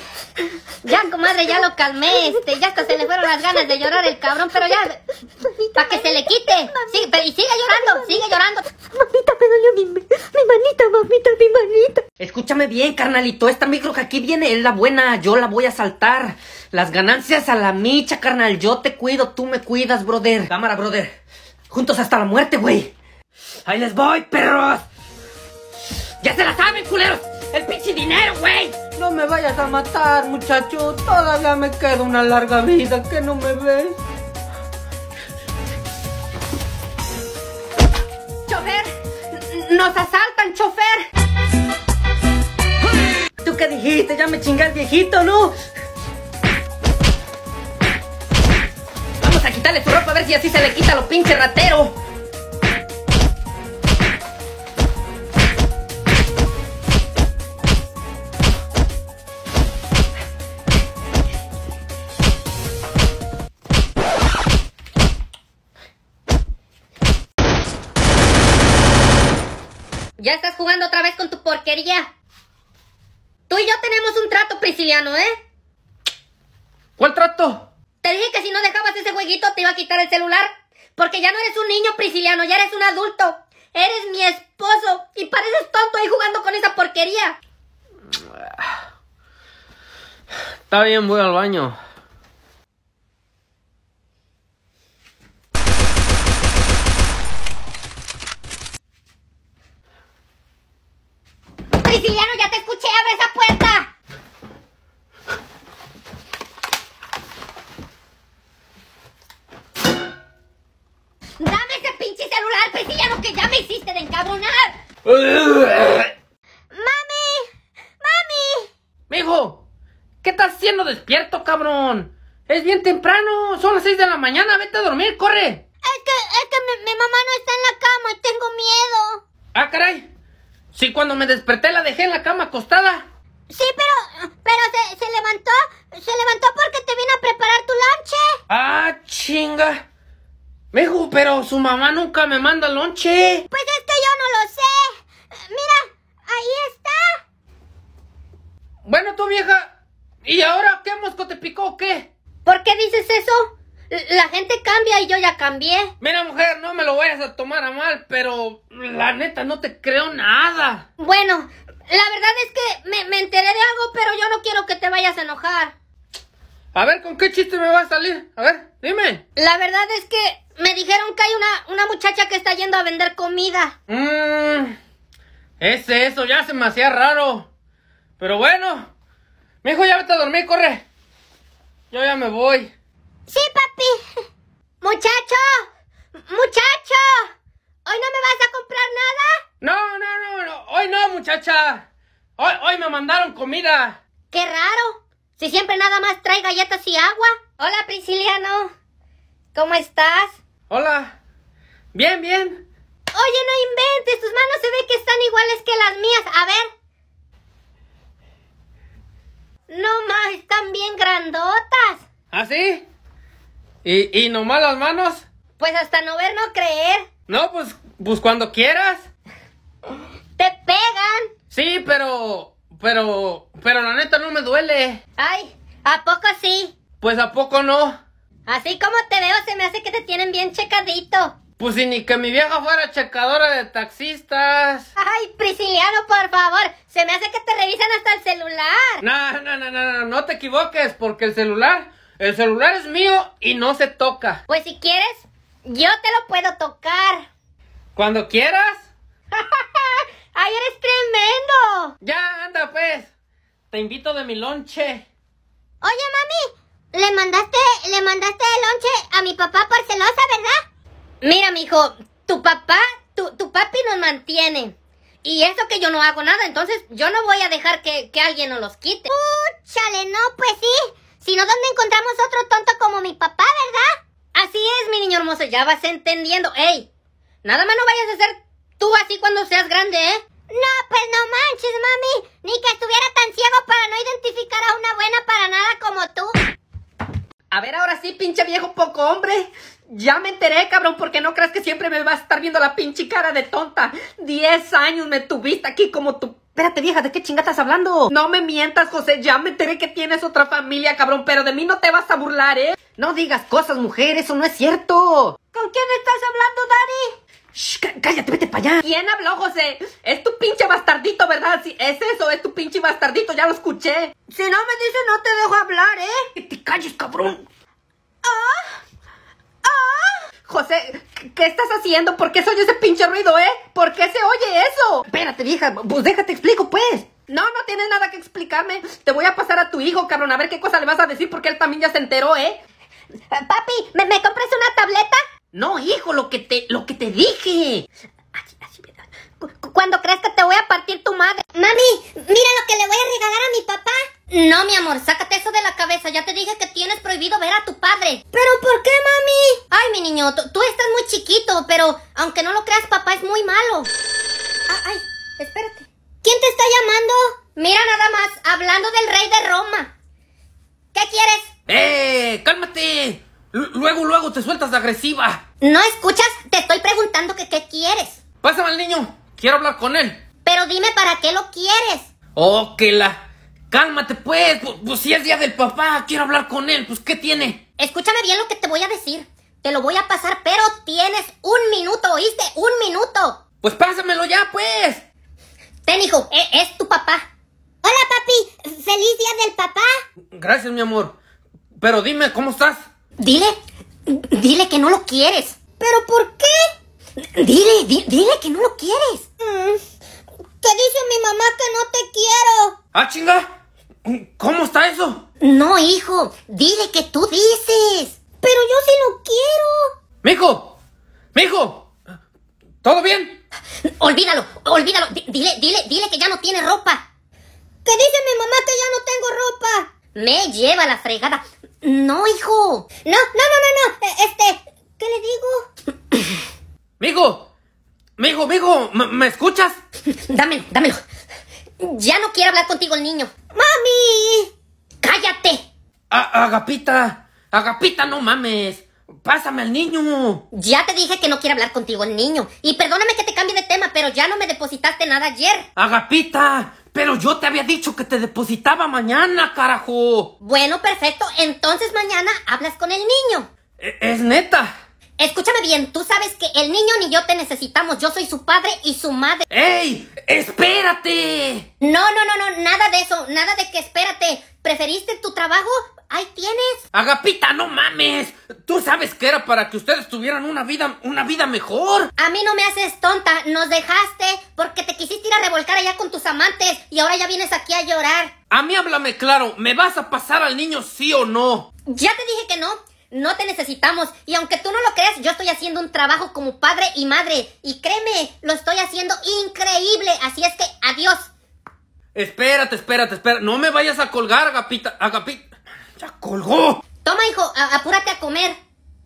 Madre, ya lo calmé, este, ya hasta se le fueron las ganas de llorar el cabrón, pero ya, para que se le quite. y sigue llorando, sigue llorando. Mamita, me dolió mi, mi manita, mamita, mi manita. Escúchame bien, carnalito, esta micro que aquí viene es la buena, yo la voy a saltar. Las ganancias a la micha, carnal, yo te cuido, tú me cuidas, brother. Cámara, brother, juntos hasta la muerte, güey. Ahí les voy, perros. Ya se la saben, culeros. El pinche dinero, güey. No me vayas a matar, muchacho. Todavía me queda una larga vida. ¿Que no me ves? ¡Chofer! ¡Nos asaltan, chofer! ¿Tú qué dijiste? Ya me el viejito, ¿no? Vamos a quitarle su ropa a ver si así se le quita lo pinche ratero. Ya estás jugando otra vez con tu porquería. Tú y yo tenemos un trato, Prisciliano, ¿eh? ¿Cuál trato? Te dije que si no dejabas ese jueguito te iba a quitar el celular. Porque ya no eres un niño, Prisciliano, ya eres un adulto. Eres mi esposo y pareces tonto ahí jugando con esa porquería. Está bien, voy al baño. abre esa puerta. Dame ese pinche celular, pues que ya me hiciste de encabronar. ¡Mami! ¡Mami! Mijo, ¿qué estás haciendo despierto, cabrón? Es bien temprano, son las 6 de la mañana, vete a dormir, corre. Es que, es que mi, mi mamá no está en la cama tengo miedo. Ah, caray, Sí, cuando me desperté la dejé en la cama acostada. Sí, pero, pero se, levantó, se levantó porque te vino a preparar tu lanche Ah, chinga. Mejo, pero su mamá nunca me manda lonche. Pues es que yo no lo sé. Mira, ahí está. Bueno, tú vieja, ¿y ahora qué mosco te picó o qué? ¿Por qué dices eso? La gente cambia y yo ya cambié. Mira, mujer, no me lo vayas a tomar a mal, pero la neta no te creo nada. Bueno, la verdad es que me, me enteré de algo, pero yo no quiero que te vayas a enojar. A ver, ¿con qué chiste me va a salir? A ver, dime. La verdad es que me dijeron que hay una, una muchacha que está yendo a vender comida. Mmm. Es eso, ya se me hacía raro. Pero bueno. mi hijo ya vete a dormir, corre. Yo ya me voy. Sí, papi. Muchacho, muchacho, ¿hoy no me vas a comprar nada? No, no, no, no. hoy no, muchacha. Hoy, hoy me mandaron comida. Qué raro. Si siempre nada más trae galletas y agua. Hola, Prisciliano. ¿Cómo estás? Hola. Bien, bien. Oye, no inventes. Tus manos se ve que están iguales que las mías. A ver. No más, están bien grandotas. ¿Ah, sí? ¿Y, ¿Y nomás las manos? Pues hasta no ver, no creer. No, pues, pues cuando quieras. ¡Te pegan! Sí, pero. Pero. Pero la neta no me duele. Ay, ¿a poco sí? Pues a poco no. Así como te veo, se me hace que te tienen bien checadito. Pues si ni que mi vieja fuera checadora de taxistas. Ay, Prisciliano, por favor, se me hace que te revisan hasta el celular. No, no, no, no, no, no te equivoques, porque el celular el celular es mío y no se toca. Pues si quieres, yo te lo puedo tocar. Cuando quieras. ¡Ay, eres tremendo! Ya, anda pues. Te invito de mi lonche. Oye, mami, le mandaste, le mandaste el lonche a mi papá por celosa, ¿verdad? Mira, mijo, tu papá, tu, papi nos mantiene. Y eso que yo no hago nada, entonces yo no voy a dejar que, que alguien nos los quite. ¡Púchale, no, pues sí! Si no, ¿dónde encontramos otro tonto como mi papá, verdad? Así es, mi niño hermoso, ya vas entendiendo. ¡Ey! Nada más no vayas a ser tú así cuando seas grande, ¿eh? No, pues no manches, mami. Ni que estuviera tan ciego para no identificar a una buena para nada como tú. A ver, ahora sí, pinche viejo poco hombre. Ya me enteré, cabrón, porque no crees que siempre me vas a estar viendo la pinche cara de tonta. Diez años me tuviste aquí como tu Espérate, vieja, ¿de qué chinga estás hablando? No me mientas, José, ya me enteré que tienes otra familia, cabrón, pero de mí no te vas a burlar, ¿eh? No digas cosas, mujer, eso no es cierto. ¿Con quién estás hablando, Dani? Shh, cállate, vete para allá. ¿Quién habló, José? Es tu pinche bastardito, ¿verdad? Sí, es eso, es tu pinche bastardito, ya lo escuché. Si no me dices, no te dejo hablar, ¿eh? Que te calles, cabrón. ¡Ah! ¡Ah! José, ¿qué estás haciendo? ¿Por qué se oye ese pinche ruido, eh? ¿Por qué se oye eso? Espérate, vieja, pues déjate explico, pues. No, no tienes nada que explicarme. Te voy a pasar a tu hijo, cabrón, a ver qué cosa le vas a decir porque él también ya se enteró, ¿eh? Papi, ¿me, compras una tableta? No, hijo, lo que te, lo que te dije. cuando crees que te voy a partir tu madre. Mami, mira lo que le voy a regalar a mi papá. No, mi amor, sácate eso de la cabeza. Ya te dije que tienes prohibido ver a tu padre. ¿Pero por qué, mami? niño, tú, estás muy chiquito, pero aunque no lo creas, papá es muy malo. Ah, ay, espérate. ¿Quién te está llamando? Mira nada más, hablando del rey de Roma. ¿Qué quieres? ¡Eh! ¡Cálmate! luego, luego te sueltas de agresiva. ¿No escuchas? Te estoy preguntando que qué quieres. Pásame al niño. Quiero hablar con él. Pero dime para qué lo quieres. Oh, Cálmate, Pues, pues si es día del papá, quiero hablar con él. Pues, ¿qué tiene? Escúchame bien lo que te voy a decir. Te lo voy a pasar, pero tienes un minuto, ¿oíste? ¡Un minuto! Pues pásamelo ya, pues. Ten, hijo, e, es, tu papá. Hola, papi. Feliz día del papá. Gracias, mi amor. Pero dime, ¿cómo estás? Dile, dile que no lo quieres. ¿Pero por qué? Dile, dile que no lo quieres. Mm. ¿Qué dice mi mamá que no te quiero. Ah, chinga. ¿Cómo está eso? No, hijo. Dile que tú dices. Pero yo sí lo quiero. ¡Mijo! ¡Mijo! ¿Todo bien? Olvídalo, olvídalo. dile, dile, dile que ya no tiene ropa. ¿Qué dice mi mamá que ya no tengo ropa? Me lleva la fregada. No, hijo. No, no, no, no, no. E, este, ¿qué le digo? Mijo, mijo, mijo, ¿me escuchas? Dámelo, dámelo. Ya no quiero hablar contigo el niño. ¡Mami! ¡Cállate! Agapita. Agapita, no mames. Pásame al niño. Ya te dije que no quiero hablar contigo el niño. Y perdóname que te cambie de tema, pero ya no me depositaste nada ayer. Agapita, pero yo te había dicho que te depositaba mañana, carajo. Bueno, perfecto. Entonces mañana hablas con el niño. E, es neta. Escúchame bien, tú sabes que el niño ni yo te necesitamos, yo soy su padre y su madre. ¡Ey! ¡Espérate! No, no, no, no, nada de eso, nada de que espérate. Preferiste tu trabajo ¡Ahí tienes! ¡Agapita, no mames! Tú sabes que era para que ustedes tuvieran una vida, una vida mejor. A mí no me haces tonta, nos dejaste porque te quisiste ir a revolcar allá con tus amantes y ahora ya vienes aquí a llorar. A mí háblame claro, ¿me vas a pasar al niño sí o no? Ya te dije que no, no te necesitamos. Y aunque tú no lo creas, yo estoy haciendo un trabajo como padre y madre. Y créeme, lo estoy haciendo increíble. Así es que adiós. Espérate, espérate, espérate. No me vayas a colgar, Agapita. Agapita colgó! Toma, hijo, apúrate a comer.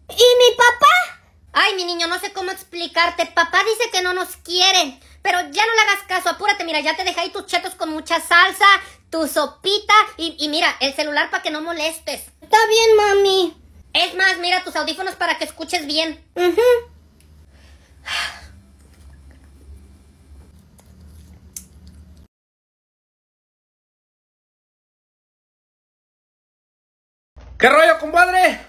¿Y mi papá? Ay, mi niño, no sé cómo explicarte. Papá dice que no nos quiere. Pero ya no le hagas caso, apúrate, mira, ya te dejé ahí tus chetos con mucha salsa, tu sopita y, mira, el celular para que no molestes. Está bien, mami. Es más, mira tus audífonos para que escuches bien. Uh ¿Qué rollo, compadre?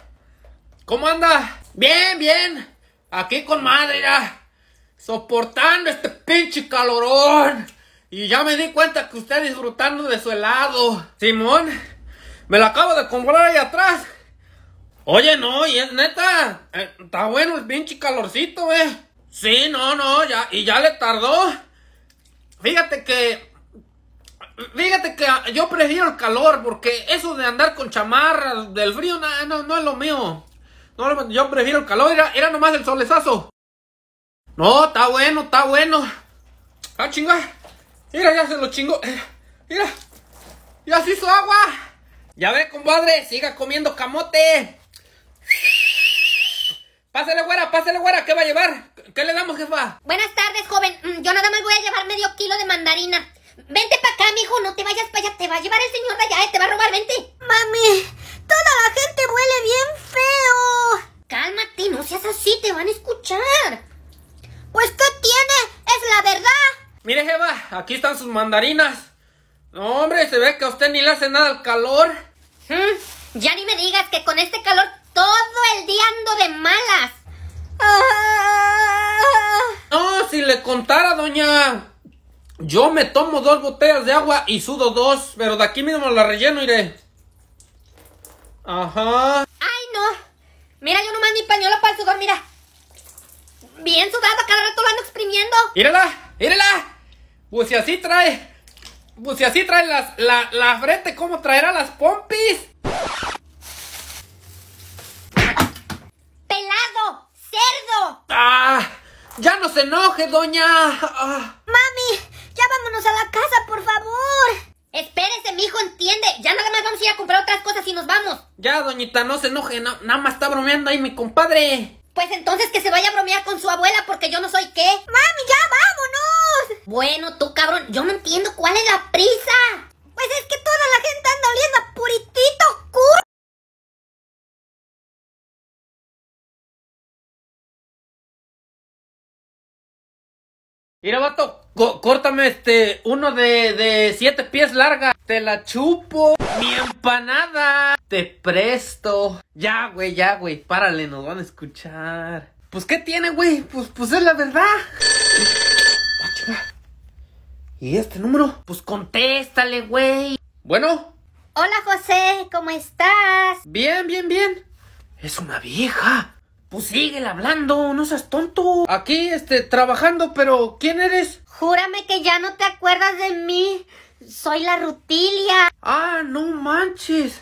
¿Cómo anda? Bien, bien. Aquí con madre, ya. Soportando este pinche calorón. Y ya me di cuenta que usted disfrutando de su helado. Simón, me lo acabo de comprar ahí atrás. Oye, no, y es neta. Eh, está bueno el pinche calorcito, eh. Sí, no, no, ya. Y ya le tardó. Fíjate que Fíjate que yo prefiero el calor porque eso de andar con chamarra del frío no, no, es lo mío. yo prefiero el calor, era, era nomás el solezazo. No, está bueno, está bueno. Ah, chinga. Mira, ya se lo chingó eh, Mira, ya se hizo agua. Ya ve, compadre, siga comiendo camote. Pásale, güera, pásale, güera, ¿qué va a llevar? ¿Qué le damos, jefa? Buenas tardes, joven. Mm, yo nada más voy a llevar medio kilo de mandarina. Vente para acá, mijo, no te vayas para allá, te va a llevar el señor de allá, te va a robar, vente. Mami, toda la gente huele bien feo. Cálmate, no seas así, te van a escuchar. Pues, ¿qué tiene? Es la verdad. Mire, Jeva, aquí están sus mandarinas. No, hombre, se ve que a usted ni le hace nada el calor. Hmm, ya ni me digas que con este calor todo el día ando de malas. Ah. No, si le contara, doña. Yo me tomo dos botellas de agua y sudo dos, pero de aquí mismo la relleno, iré. Ajá. Ay, no. Mira, yo nomás ni pañuelo para sudar, mira. Bien sudada, cada rato lo ando exprimiendo. Mírala, mírala. Pues si así trae. Pues si así trae las, la, la frente, ¿cómo traerá las pompis? ¡Pelado! ¡Cerdo! ¡Ah! ¡Ya no se enoje, doña! Ah. ¡Mami! ¡Ya vámonos a la casa, por favor! Espérese, hijo entiende. Ya nada más vamos a ir a comprar otras cosas y nos vamos. Ya, doñita, no se enoje. nada más está bromeando ahí mi compadre. Pues entonces que se vaya a bromear con su abuela porque yo no soy qué. ¡Mami, ya vámonos! Bueno, tú, cabrón, yo no entiendo cuál es la prisa. Pues es que toda la gente anda oliendo a puritito ¡Cur... Mira, vato, córtame este, uno de, siete pies larga. Te la chupo. Mi empanada. Te presto. Ya, güey, ya, güey. Párale, nos van a escuchar. Pues, ¿qué tiene, güey? Pues, pues es la verdad. ¿Y este número? Pues contéstale, güey. Bueno. Hola, José. ¿Cómo estás? Bien, bien, bien. Es una vieja. Pues síguele hablando, no seas tonto. Aquí, este, trabajando, pero ¿quién eres? Júrame que ya no te acuerdas de mí. Soy la Rutilia. Ah, no manches.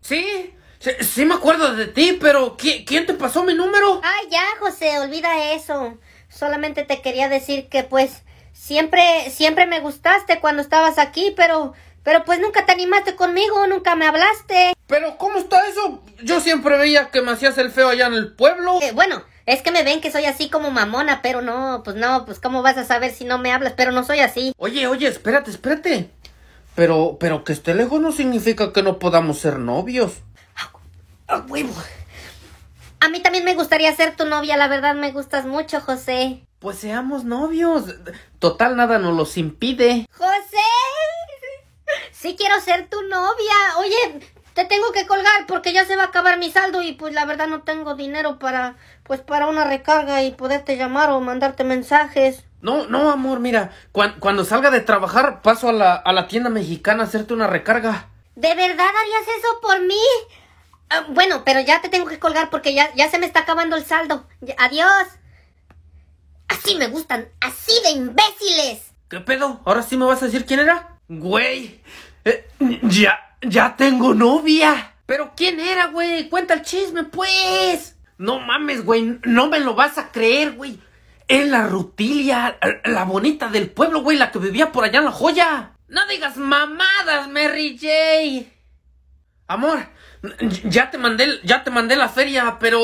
¿Sí? Sí, me acuerdo de ti, pero ¿quién, te pasó mi número? Ah, ya, José, olvida eso. Solamente te quería decir que pues siempre, siempre me gustaste cuando estabas aquí, pero, pero pues nunca te animaste conmigo, nunca me hablaste. Pero ¿cómo está eso? Yo siempre veía que me hacías el feo allá en el pueblo. Eh, bueno, es que me ven que soy así como mamona, pero no, pues no, pues cómo vas a saber si no me hablas, pero no soy así. Oye, oye, espérate, espérate. Pero, pero que esté lejos no significa que no podamos ser novios. A ah, ah, huevo. A mí también me gustaría ser tu novia, la verdad me gustas mucho, José. Pues seamos novios. Total, nada nos los impide. José. Sí quiero ser tu novia. Oye, te tengo que colgar porque ya se va a acabar mi saldo y pues la verdad no tengo dinero para, pues para una recarga y poderte llamar o mandarte mensajes. No, no, amor, mira, cuando salga de trabajar paso a la, tienda mexicana a hacerte una recarga. ¿De verdad harías eso por mí? Ah, bueno, pero ya te tengo que colgar porque ya, se me está acabando el saldo. adiós. Así me gustan, así de imbéciles. ¿Qué pedo? ¿Ahora sí me vas a decir quién era? Güey. Eh, ya ya tengo novia. Pero ¿quién era, güey? Cuenta el chisme, pues. No mames, güey, no me lo vas a creer, güey. Es la Rutilia, la bonita del pueblo, güey, la que vivía por allá en la joya. No digas mamadas, Mary J. Amor, ya te mandé, ya te mandé la feria, pero...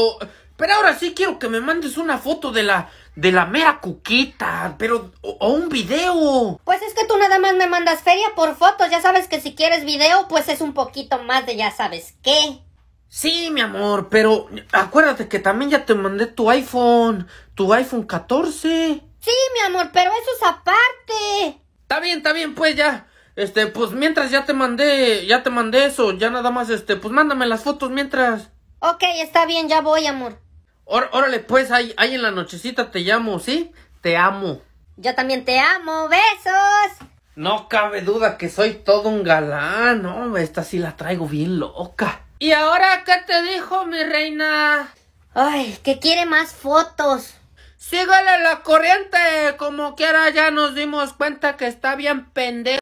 Pero ahora sí quiero que me mandes una foto de la de la mera cuquita, pero o, un video. Pues es que tú nada más me mandas feria por fotos, ya sabes que si quieres video, pues es un poquito más de ya sabes qué. Sí, mi amor, pero acuérdate que también ya te mandé tu iPhone, tu iPhone 14. Sí, mi amor, pero eso es aparte. Está bien, está bien, pues ya. Este, pues mientras ya te mandé, ya te mandé eso, ya nada más, este, pues mándame las fotos mientras. Ok, está bien, ya voy, amor órale, pues, ahí, en la nochecita te llamo, ¿sí? Te amo. Yo también te amo, besos. No cabe duda que soy todo un galán, no, esta sí la traigo bien loca. ¿Y ahora qué te dijo mi reina? Ay, que quiere más fotos. Síguele la corriente, como quiera ya nos dimos cuenta que está bien pendejo.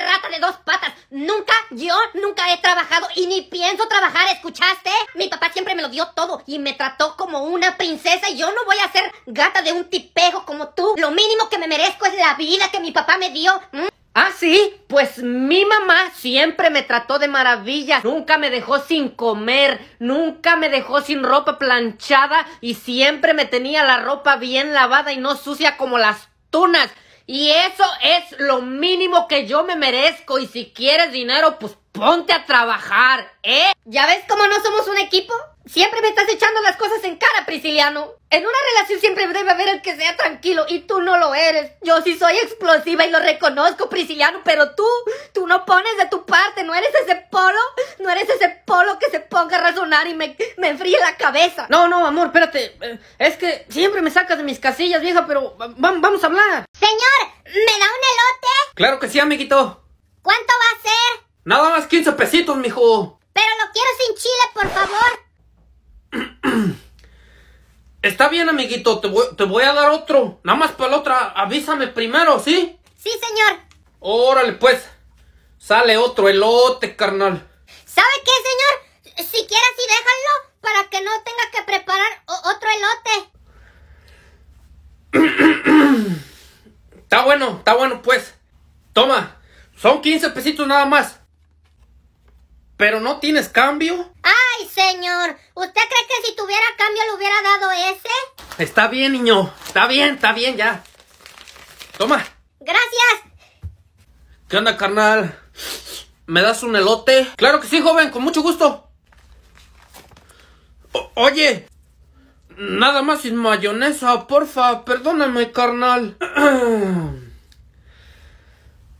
rata de dos patas. Nunca, yo nunca he trabajado y ni pienso trabajar, ¿escuchaste? Mi papá siempre me lo dio todo y me trató como una princesa y yo no voy a ser gata de un tipejo como tú. Lo mínimo que me merezco es la vida que mi papá me dio. Mm. Ah, sí, pues mi mamá siempre me trató de maravilla, nunca me dejó sin comer, nunca me dejó sin ropa planchada y siempre me tenía la ropa bien lavada y no sucia como las tunas. Y eso es lo mínimo que yo me merezco. Y si quieres dinero, pues ponte a trabajar, ¿eh? ¿Ya ves cómo no somos un equipo? Siempre me estás echando las cosas en cara, Prisciliano. En una relación siempre debe haber el que sea tranquilo y tú no lo eres. Yo sí soy explosiva y lo reconozco, Prisciliano, pero tú, tú no pones de tu parte, no eres ese polo, no eres ese polo que se ponga a razonar y me, enfríe la cabeza. No, no, amor, espérate. Eh, es que siempre me sacas de mis casillas, vieja, pero vamos a hablar. Señor, ¿me da un elote? Claro que sí, amiguito. ¿Cuánto va a ser? Nada más 15 pesitos, mijo. Pero lo quiero sin chile, por favor. Está bien, amiguito, te voy, a dar otro. Nada más para la otra, avísame primero, ¿sí? Sí, señor. Órale, pues. Sale otro elote, carnal. ¿Sabe qué, señor? Si quieres así déjalo para que no tenga que preparar otro elote. está bueno, está bueno, pues. Toma, son 15 pesitos nada más. ¿Pero no tienes cambio? ¡Ay, señor! ¿Usted cree que si tuviera cambio le hubiera dado ese? Está bien, niño. Está bien, está bien, ya. Toma. Gracias. ¿Qué onda, carnal? ¿Me das un elote? Claro que sí, joven, con mucho gusto. oye, nada más sin mayonesa, porfa, perdóname, carnal.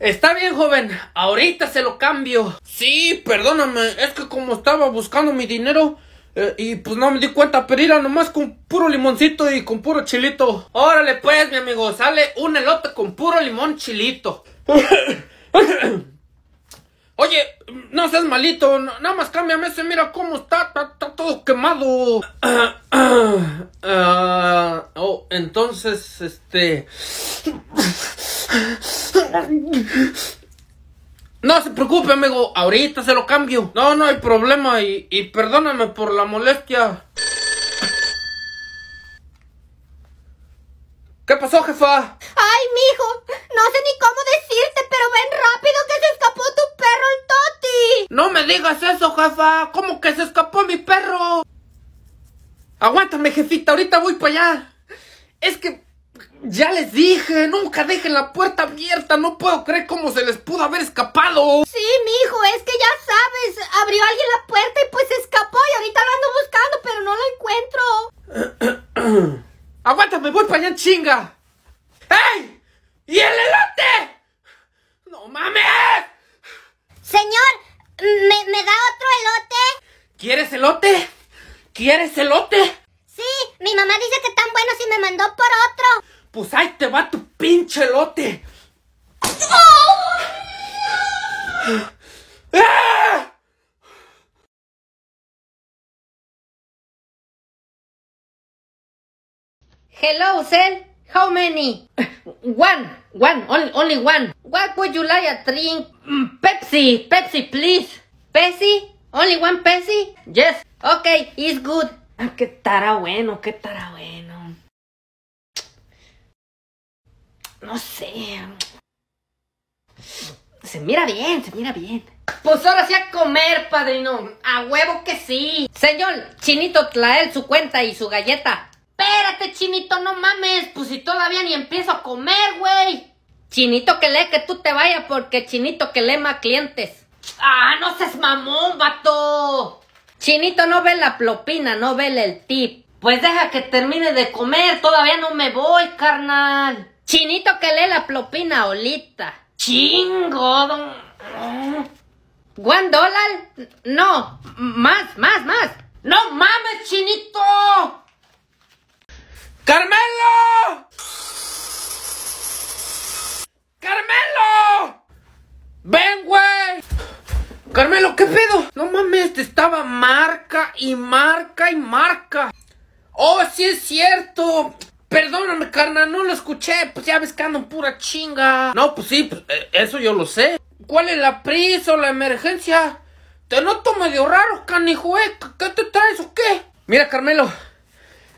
Está bien, joven. Ahorita se lo cambio. Sí, perdóname. Es que como estaba buscando mi dinero. Eh, y pues no me di cuenta, pero era nomás con puro limoncito y con puro chilito. Órale pues, mi amigo, sale un elote con puro limón chilito. Oye, no seas malito, nada más cámbiame ese, mira cómo está, está, todo quemado. Ah, oh, entonces, este... No se preocupe, amigo, ahorita se lo cambio. No, no hay problema y, y perdóname por la molestia. ¿Qué pasó, jefa? Ay, mijo, no sé ni cómo decirte, pero ven rápido que se está no me digas eso, jefa. ¿Cómo que se escapó mi perro? Aguántame, jefita, ahorita voy para allá. Es que ya les dije, nunca dejen la puerta abierta. No puedo creer cómo se les pudo haber escapado. Sí, mijo, es que ya sabes, abrió alguien la puerta y pues se escapó y ahorita lo ando buscando, pero no lo encuentro. Aguántame, voy para allá chinga. ¡Ey! ¡Y el elote! ¡No mames! Señor, ¿Me, da otro elote? ¿Quieres elote? ¿Quieres elote? Sí, mi mamá dice que tan bueno y me mandó por otro. Pues ahí te va tu pinche elote. ¡Ah! Hello, Cel. How many? One. One. Only, one. What would you like a drink? Mm, Pepsi. Pepsi, please. Pepsi? Only one Pepsi? Yes. Okay, it's good. Ah, qué estará bueno, qué estará bueno. No sé. Se mira bien, se mira bien. Pues ahora sí a comer, padrino. A huevo que sí. Señor, Chinito Tlael, su cuenta y su galleta. Espérate, chinito, no mames, pues si todavía ni empiezo a comer, güey. Chinito que lee que tú te vayas porque chinito que lee más clientes. Ah, no seas mamón, vato. Chinito no ve la plopina, no ve el tip. Pues deja que termine de comer, todavía no me voy, carnal. Chinito que lee la plopina, olita. Chingo, don... ¿One dólar? No, más, más, más. No mames, chinito. ¡Carmelo! ¡Carmelo! ¡Ven, güey! Carmelo, ¿qué pedo? No mames, te estaba marca y marca y marca. ¡Oh, sí es cierto! Perdóname, carna, no lo escuché. Pues ya ves que ando pura chinga. No, pues sí, pues, eh, eso yo lo sé. ¿Cuál es la prisa o la emergencia? Te noto medio raro, canijo, ¿eh? ¿Qué te traes o qué? Mira, Carmelo,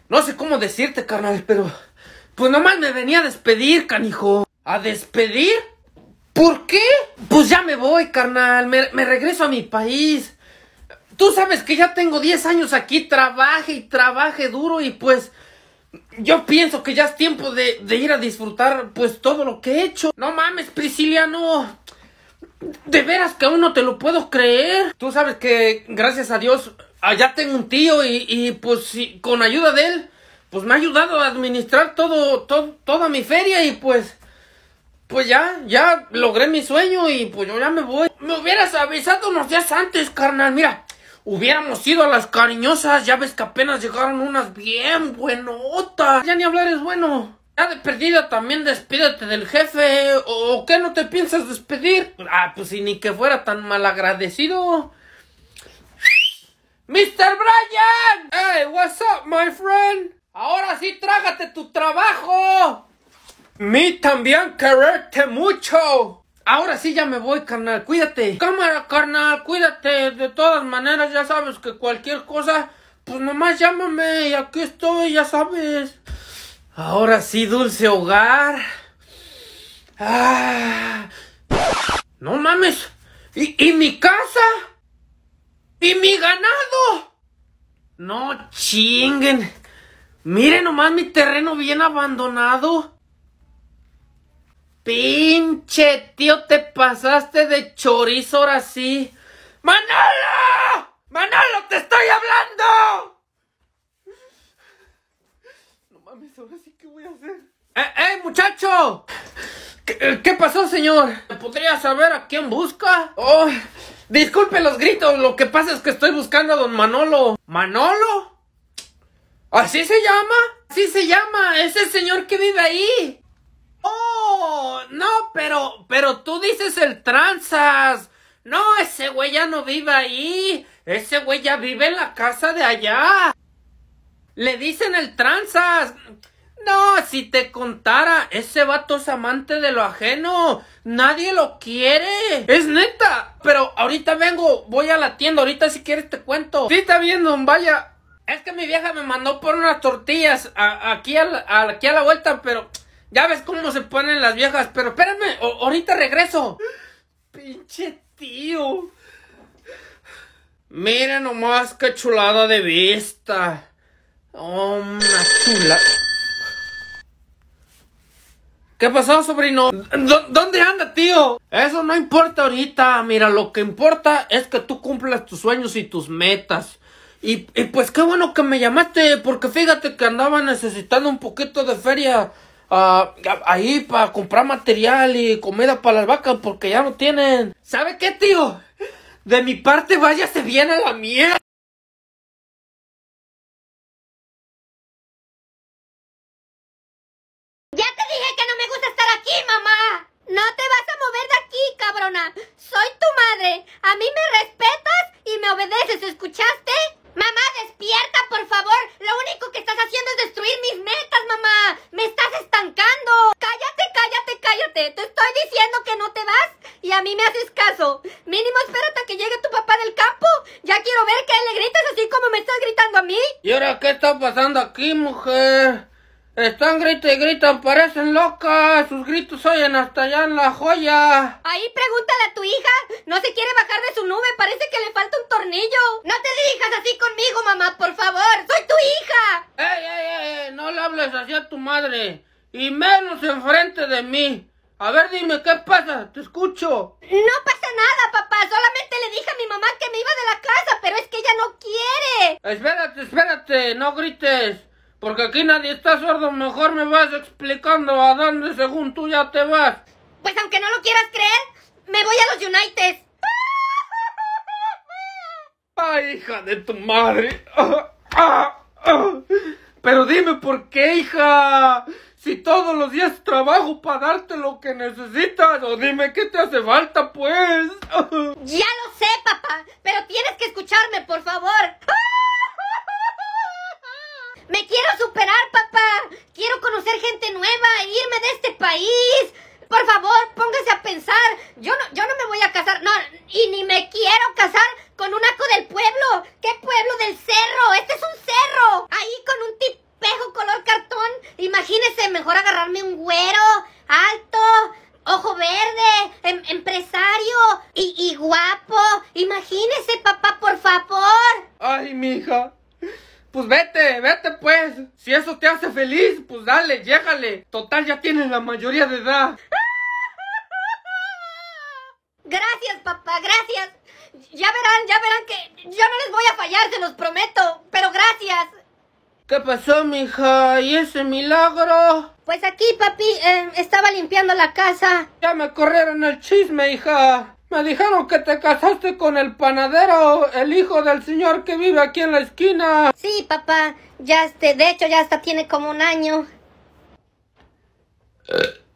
no sé cómo decirte, carnal, pero. Pues nomás me venía a despedir, canijo. ¿A despedir? ¿Por qué? Pues ya me voy, carnal. Me, regreso a mi país. Tú sabes que ya tengo 10 años aquí, trabaje y trabaje duro y pues. Yo pienso que ya es tiempo de, de, ir a disfrutar pues todo lo que he hecho. No mames, no De veras que aún no te lo puedo creer. Tú sabes que gracias a Dios allá ah, tengo un tío y, y pues si con ayuda de él, pues me ha ayudado a administrar todo, toda mi feria y pues, pues ya, ya logré mi sueño y pues yo ya me voy. Me hubieras avisado unos días antes, carnal, mira. Hubiéramos ido a las cariñosas, ya ves que apenas llegaron unas bien buenotas. Ya ni hablar es bueno. Ya de perdida también despídete del jefe, o qué no te piensas despedir. Ah, pues si ni que fuera tan malagradecido. ¡Mr. Brian! ¡Hey, what's up, my friend! ¡Ahora sí trágate tu trabajo! ¡Mi también quererte mucho! Ahora sí ya me voy, carnal, cuídate. Cámara, carnal, cuídate. De todas maneras, ya sabes que cualquier cosa, pues nomás llámame y aquí estoy, ya sabes. Ahora sí, dulce hogar. Ah. No mames. ¿Y, ¿Y mi casa? ¡Y mi ganado! No chinguen. Miren nomás mi terreno bien abandonado. Pinche tío, te pasaste de chorizo ahora sí. ¡Manolo! ¡Manolo, te estoy hablando! No mames, ahora sí, ¿qué voy a hacer? ¡Eh, eh muchacho! Eh, ¿Qué, pasó, señor? ¿Podría saber a quién busca? ¡Oh! Disculpe los gritos, lo que pasa es que estoy buscando a don Manolo. ¿Manolo? ¿Así se llama? ¿Así se llama? Ese señor que vive ahí? Oh, no, pero, pero tú dices el tranzas. No, ese güey ya no vive ahí. Ese güey ya vive en la casa de allá. Le dicen el tranzas. No, si te contara, ese vato es amante de lo ajeno. Nadie lo quiere. Es neta. Pero ahorita vengo, voy a la tienda. Ahorita si quieres te cuento. Sí, está bien, don Vaya. Es que mi vieja me mandó por unas tortillas aquí, a la, aquí a la vuelta, pero ya ves cómo se ponen las viejas. Pero espérame, ahorita regreso. Pinche tío. Mira nomás qué chulada de vista. Oh, una chula. ¿Qué pasó, sobrino? ¿Dónde anda, tío? Eso no importa ahorita. Mira, lo que importa es que tú cumplas tus sueños y tus metas. Y, pues qué bueno que me llamaste, porque fíjate que andaba necesitando un poquito de feria ah, ahí para comprar material y comida para las vacas, porque ya no tienen. ¿Sabe qué, tío? De mi parte, váyase bien a la mierda. A mí me respetas y me obedeces, ¿escuchaste? Mamá, despierta, por favor. Lo único que estás haciendo es destruir mis metas, mamá. Me estás estancando. Cállate, cállate, cállate. Te estoy diciendo que no te vas y a mí me haces caso. Mínimo espérate a que llegue tu papá del campo. Ya quiero ver que él le gritas así como me estás gritando a mí. ¿Y ahora qué está pasando aquí, mujer? Están gritando, y gritan, parecen locas. Sus gritos oyen hasta allá en la joya. Ahí pregúntale a tu hija. No se quiere bajar de su nube. Parece que le falta un tornillo. No te dirijas así conmigo, mamá, por favor. Soy tu hija. ¡Ey, ey, ey! No le hables así a tu madre. Y menos enfrente de mí. A ver, dime, ¿qué pasa? Te escucho. No pasa nada, papá. Solamente le dije a mi mamá que me iba de la casa, pero es que ella no quiere. Espérate, espérate. No grites. Porque aquí nadie está sordo, mejor me vas explicando a dónde según tú ya te vas. Pues aunque no lo quieras creer, me voy a los United. ¡Ay, hija de tu madre! Pero dime por qué, hija. Si todos los días trabajo para darte lo que necesitas, o dime qué te hace falta, pues. Ya lo sé, papá, pero tienes que escucharme, por favor. Me quiero superar, papá. Quiero conocer gente nueva, e irme de este país. Por favor, póngase a pensar. Yo no, yo no me voy a casar. No, y ni me quiero casar con un aco del pueblo. ¿Qué pueblo del cerro? Este es un cerro. Ahí con un tipejo color cartón. Imagínese, mejor agarrarme un güero, alto, ojo verde, em, empresario y, y guapo. Imagínese, papá, por favor. Ay, mija. Pues vete, vete pues. Si eso te hace feliz, pues dale, llégale. Total, ya tienes la mayoría de edad. Gracias, papá, gracias. Ya verán, ya verán que yo no les voy a fallar, se los prometo. Pero gracias. ¿Qué pasó, mija? ¿Y ese milagro? Pues aquí, papi, eh, estaba limpiando la casa. Ya me corrieron el chisme, hija. Me dijeron que te casaste con el panadero, el hijo del señor que vive aquí en la esquina. Sí, papá. Ya este, de hecho, ya hasta tiene como un año.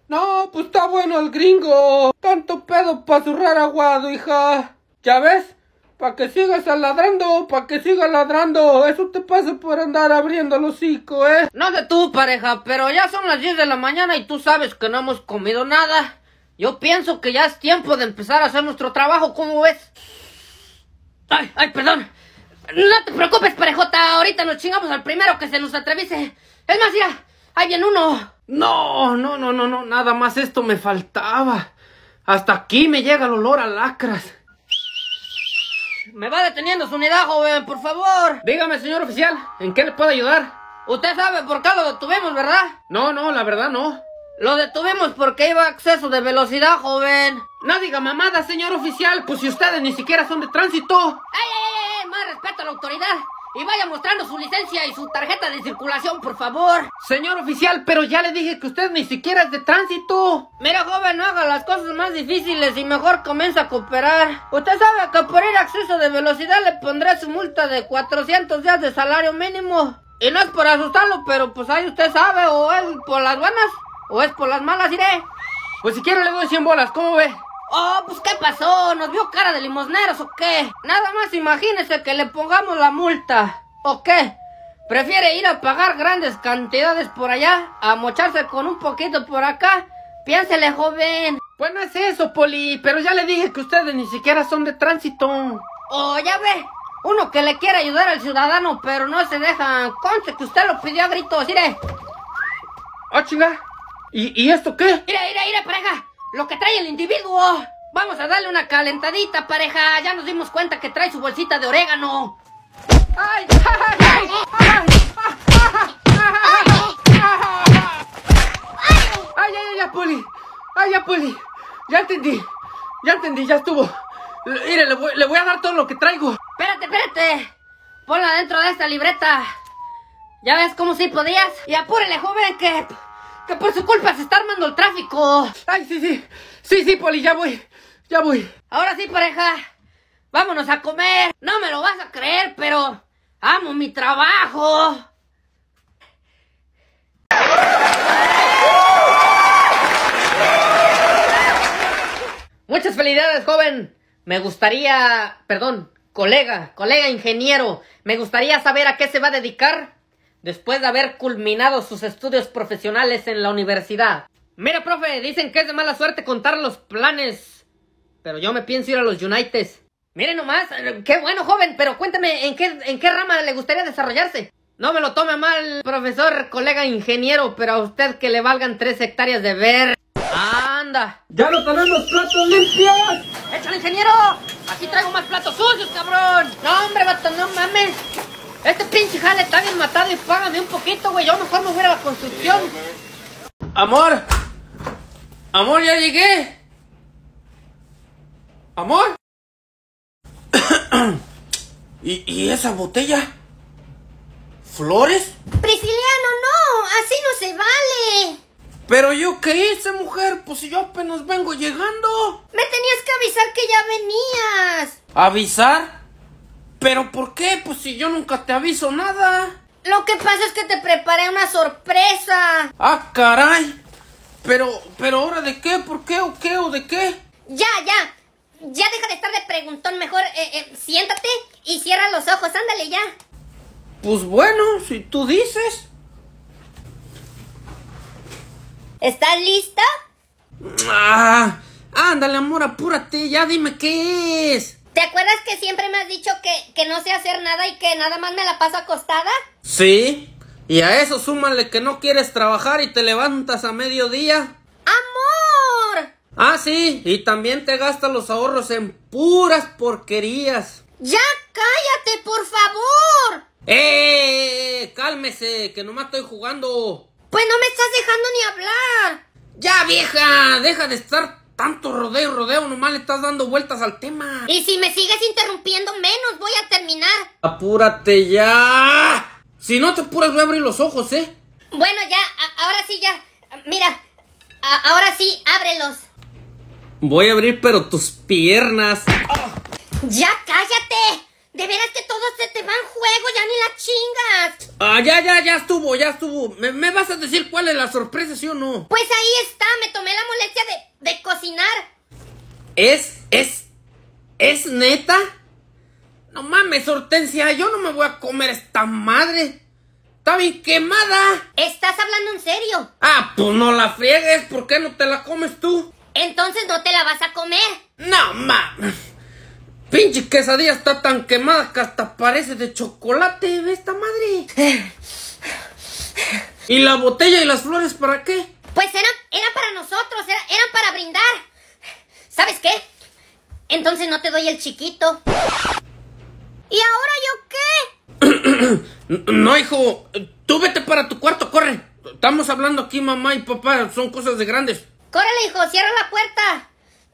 No, pues está bueno el gringo. Tanto pedo para zurrar aguado, hija. ¿Ya ves? Para que sigas ladrando, para que sigas ladrando. Eso te pasa por andar abriendo el hocico, ¿eh? No de tu pareja, pero ya son las 10 de la mañana y tú sabes que no hemos comido nada. Yo pienso que ya es tiempo de empezar a hacer nuestro trabajo, ¿cómo ves? Ay, ay, perdón. No te preocupes, parejota. Ahorita nos chingamos al primero que se nos atrevise Es más, ya. hay bien uno. No, no, no, no, no. Nada más esto me faltaba. Hasta aquí me llega el olor a lacras. Me va deteniendo su unidad, joven, por favor. Dígame, señor oficial, ¿en qué le puedo ayudar? Usted sabe por qué lo detuvimos, ¿verdad? No, no, la verdad no. Lo detuvimos porque iba a exceso de velocidad, joven. No diga mamada, señor oficial, pues si ustedes ni siquiera son de tránsito. ¡Ey, ey, ey! Más respeto a la autoridad. Y vaya mostrando su licencia y su tarjeta de circulación, por favor. Señor oficial, pero ya le dije que usted ni siquiera es de tránsito. Mira, joven, no haga las cosas más difíciles y mejor comienza a cooperar. Usted sabe que por ir a exceso de velocidad le pondré su multa de 400 días de salario mínimo. Y no es por asustarlo, pero pues ahí usted sabe, o él por las buenas. ¿O es por las malas, iré? Pues si quiere le doy 100 bolas, ¿cómo ve? Oh, pues ¿qué pasó? ¿Nos vio cara de limosneros o qué? Nada más imagínese que le pongamos la multa. ¿O qué? ¿Prefiere ir a pagar grandes cantidades por allá? ¿A mocharse con un poquito por acá? Piénsele, joven. Pues no es eso, Poli, pero ya le dije que ustedes ni siquiera son de tránsito. Oh, ya ve. Uno que le quiere ayudar al ciudadano, pero no se deja Conte que usted lo pidió a gritos, iré? Oh, ¿Y, esto qué? Mira, mira, mira, pareja. Lo que trae el individuo. Vamos a darle una calentadita, pareja. Ya nos dimos cuenta que trae su bolsita de orégano. ¡Ay! ¡Ay! ¡Ay! ¡Ay! ¡Ay, ay, ay, Poli! ¡Ay, ya, Poli! Ya entendí. Ya entendí, ya estuvo. Mire, le voy, a dar todo lo que traigo. Espérate, espérate. Ponla dentro de esta libreta. Ya ves cómo si sí podías. Y apúrele, joven, que por su culpa se está armando el tráfico. Ay, sí, sí. Sí, sí, Poli, ya voy. Ya voy. Ahora sí, pareja. Vámonos a comer. No me lo vas a creer, pero amo mi trabajo. Muchas felicidades, joven. Me gustaría, perdón, colega, colega ingeniero, me gustaría saber a qué se va a dedicar después de haber culminado sus estudios profesionales en la universidad. Mira, profe, dicen que es de mala suerte contar los planes. Pero yo me pienso ir a los Uniteds. Mire nomás, qué bueno, joven, pero cuéntame, ¿en qué, ¿en qué rama le gustaría desarrollarse? No me lo tome mal, profesor, colega ingeniero, pero a usted que le valgan tres hectáreas de ver... ¡Anda! ¡Ya lo tenemos platos limpios! ¡Échale, ingeniero! ¡Aquí traigo más platos sucios, cabrón! ¡No, hombre, vato, no mames! Este pinche jale está bien matado y págame un poquito, güey. Yo mejor me voy a la construcción. Amor. Amor, ya llegué. Amor. ¿Y, esa botella? ¿Flores? Prisciliano, no. Así no se vale. Pero yo qué hice, mujer. Pues yo apenas vengo llegando. Me tenías que avisar que ya venías. ¿Avisar? ¿Pero por qué? Pues si yo nunca te aviso nada. Lo que pasa es que te preparé una sorpresa. Ah, caray. Pero, pero ahora de qué, por qué, o qué, o de qué. Ya, ya. Ya deja de estar de preguntón, mejor eh, eh, siéntate y cierra los ojos, ándale ya. Pues bueno, si tú dices. ¿Estás lista? Ah, ándale, amor, apúrate, ya dime qué es. ¿Te acuerdas que siempre me has dicho que, no sé hacer nada y que nada más me la paso acostada? Sí, y a eso súmale que no quieres trabajar y te levantas a mediodía. ¡Amor! Ah, sí, y también te gastas los ahorros en puras porquerías. ¡Ya cállate, por favor! ¡Eh! ¡Cálmese! ¡Que nomás estoy jugando! Pues no me estás dejando ni hablar. ¡Ya, vieja! ¡Deja de estar tanto rodeo, rodeo, nomás le estás dando vueltas al tema. Y si me sigues interrumpiendo menos, voy a terminar. Apúrate ya. Si no te apuras, voy a abrir los ojos, ¿eh? Bueno, ya, ahora sí, ya. Mira, ahora sí, ábrelos. Voy a abrir, pero tus piernas. Ya cállate. De veras que todo se te va en juego, ya ni la chingas. Ah, ya, ya, ya estuvo, ya estuvo. ¿Me, vas a decir cuál es la sorpresa, sí o no? Pues ahí está, me tomé la molestia de, de cocinar. ¿Es, es, es neta? No mames, Hortensia, yo no me voy a comer esta madre. Está bien quemada. ¿Estás hablando en serio? Ah, pues no la friegues, ¿por qué no te la comes tú? Entonces no te la vas a comer quesadilla está tan quemada que hasta parece de chocolate esta madre. ¿Y la botella y las flores para qué? Pues eran, para nosotros, eran para brindar. ¿Sabes qué? Entonces no te doy el chiquito. ¿Y ahora yo qué? no, hijo, tú vete para tu cuarto, corre. Estamos hablando aquí, mamá y papá, son cosas de grandes. Córrele, hijo, cierra la puerta.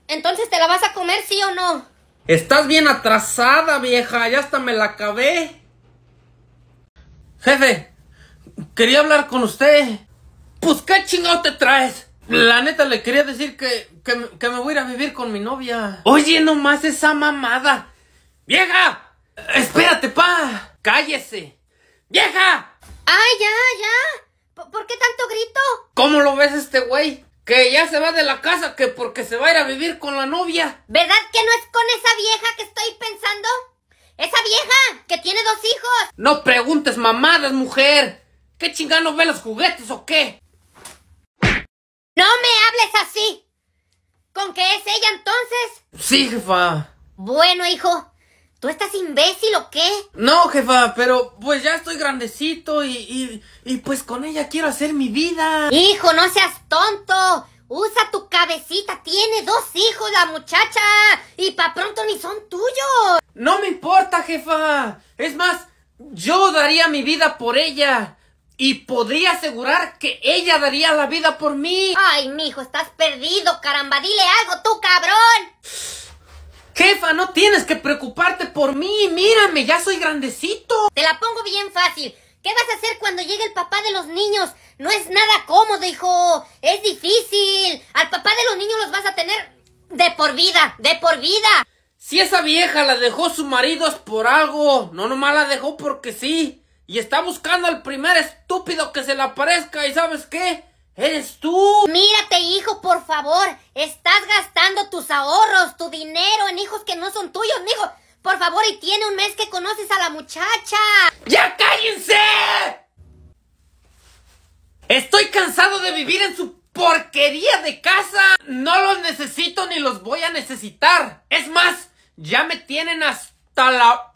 Entonces te la vas a comer, sí o no. Estás bien atrasada, vieja. Ya hasta me la acabé. Jefe, quería hablar con usted. Pues qué chingado te traes. La neta le quería decir que, me voy a ir a vivir con mi novia. Oye, nomás esa mamada. ¡Vieja! Espérate, pa. Cállese. ¡Vieja! ¡Ay, ya, ya! ¿Por qué tanto grito? ¿Cómo lo ves este güey? que ya se va de la casa que porque se va a ir a vivir con la novia. ¿Verdad que no es con esa vieja que estoy pensando? Esa vieja que tiene dos hijos. No preguntes mamadas, mujer. ¿Qué chingano ve los juguetes o qué? No me hables así. ¿Con qué es ella entonces? Sí, jefa. Bueno, hijo, ¿Tú estás imbécil o qué? No, jefa, pero pues ya estoy grandecito y, y, pues con ella quiero hacer mi vida. Hijo, no seas tonto. Usa tu cabecita, tiene dos hijos la muchacha y pa pronto ni son tuyos. No me importa, jefa. Es más, yo daría mi vida por ella y podría asegurar que ella daría la vida por mí. Ay, mijo, estás perdido, caramba. Dile algo tú, cabrón. Jefa, no tienes que preocuparte por mí. Mírame, ya soy grandecito. Te la pongo bien fácil. ¿Qué vas a hacer cuando llegue el papá de los niños? No es nada cómodo, hijo. Es difícil. Al papá de los niños los vas a tener de por vida, de por vida. Si esa vieja la dejó su marido es por algo. No nomás la dejó porque sí. Y está buscando al primer estúpido que se le aparezca. ¿Y sabes qué? ¡Eres tú! Mírate, hijo, por favor. Estás gastando tus ahorros, tu dinero en hijos que no son tuyos, hijo. Por favor, y tiene un mes que conoces a la muchacha. ¡Ya cállense! Estoy cansado de vivir en su porquería de casa. No los necesito ni los voy a necesitar. Es más, ya me tienen hasta la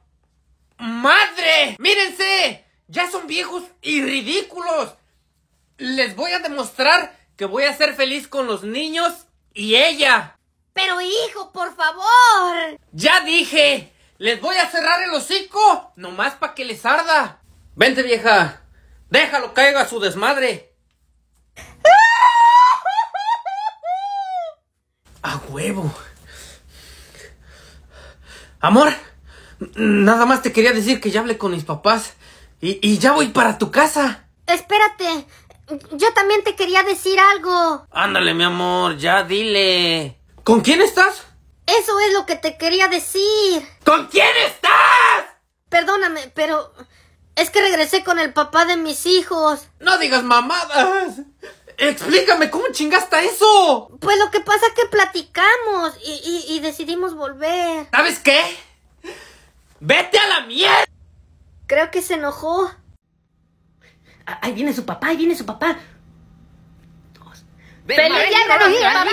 madre. Mírense, ya son viejos y ridículos. Les voy a demostrar que voy a ser feliz con los niños y ella. Pero hijo, por favor. Ya dije. Les voy a cerrar el hocico. Nomás para que les arda. Vente vieja. Déjalo caiga su desmadre. A huevo. Amor, nada más te quería decir que ya hablé con mis papás y, y ya voy para tu casa. Espérate, yo también te quería decir algo. Ándale, mi amor, ya dile. ¿Con quién estás? Eso es lo que te quería decir. ¿Con quién estás? Perdóname, pero es que regresé con el papá de mis hijos. No digas mamadas. Explícame, ¿cómo chingaste eso? Pues lo que pasa es que platicamos y, y, y decidimos volver. ¿Sabes qué? ¡Vete a la mierda! Creo que se enojó. Ay, viene su papá, ahí viene su papá. Dos. ¡Feliz día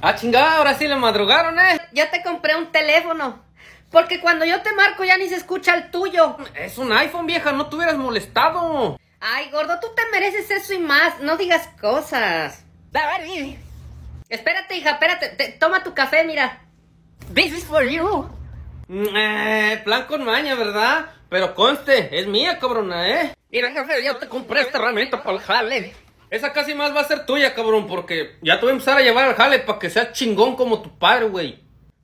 Ah, chingada, ahora sí le madrugaron, ¿eh? Ya te compré un teléfono. Porque cuando yo te marco ya ni se escucha el tuyo. Es un iPhone, vieja, no te hubieras molestado. Ay, gordo, tú te mereces eso y más. No digas cosas. Espérate, hija, espérate. toma tu café, mira. This is for you. Eh, plan con maña, ¿verdad? Pero conste, es mía, cabrona, ¿eh? Mira, jefe, yo te compré esta herramienta para el jale. Esa casi más va a ser tuya, cabrón, porque ya te voy a empezar a llevar al jale para que sea chingón como tu padre, güey.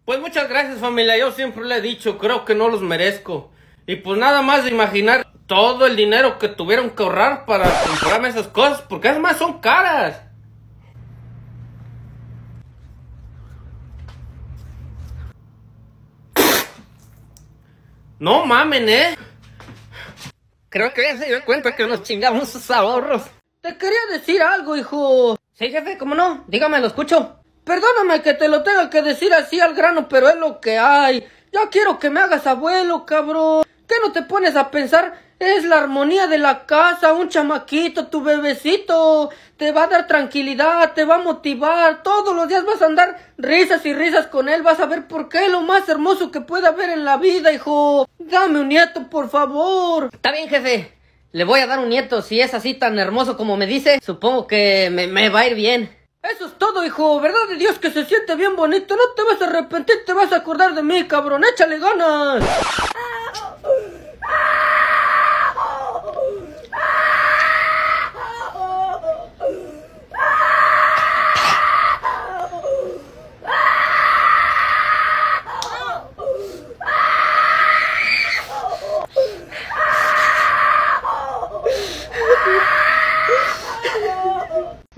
Pues muchas gracias, familia. Yo siempre le he dicho, creo que no los merezco. Y pues nada más de imaginar todo el dinero que tuvieron que ahorrar para comprarme esas cosas, porque además son caras. No mamen, ¿eh? Creo que ya se dio cuenta que nos chingamos sus ahorros. Te quería decir algo, hijo. Sí, jefe, ¿cómo no? Dígame, lo escucho. Perdóname que te lo tenga que decir así al grano, pero es lo que hay. Yo quiero que me hagas abuelo, cabrón. ¿Qué no te pones a pensar es la armonía de la casa, un chamaquito, tu bebecito. Te va a dar tranquilidad, te va a motivar. Todos los días vas a andar risas y risas con él. Vas a ver por qué es lo más hermoso que puede haber en la vida, hijo. Dame un nieto, por favor. Está bien, jefe. Le voy a dar un nieto. Si es así tan hermoso como me dice, supongo que me, va a ir bien. Eso es todo, hijo. ¿Verdad de Dios que se siente bien bonito? No te vas a arrepentir, te vas a acordar de mí, cabrón. Échale ganas. Ah, ah, ah.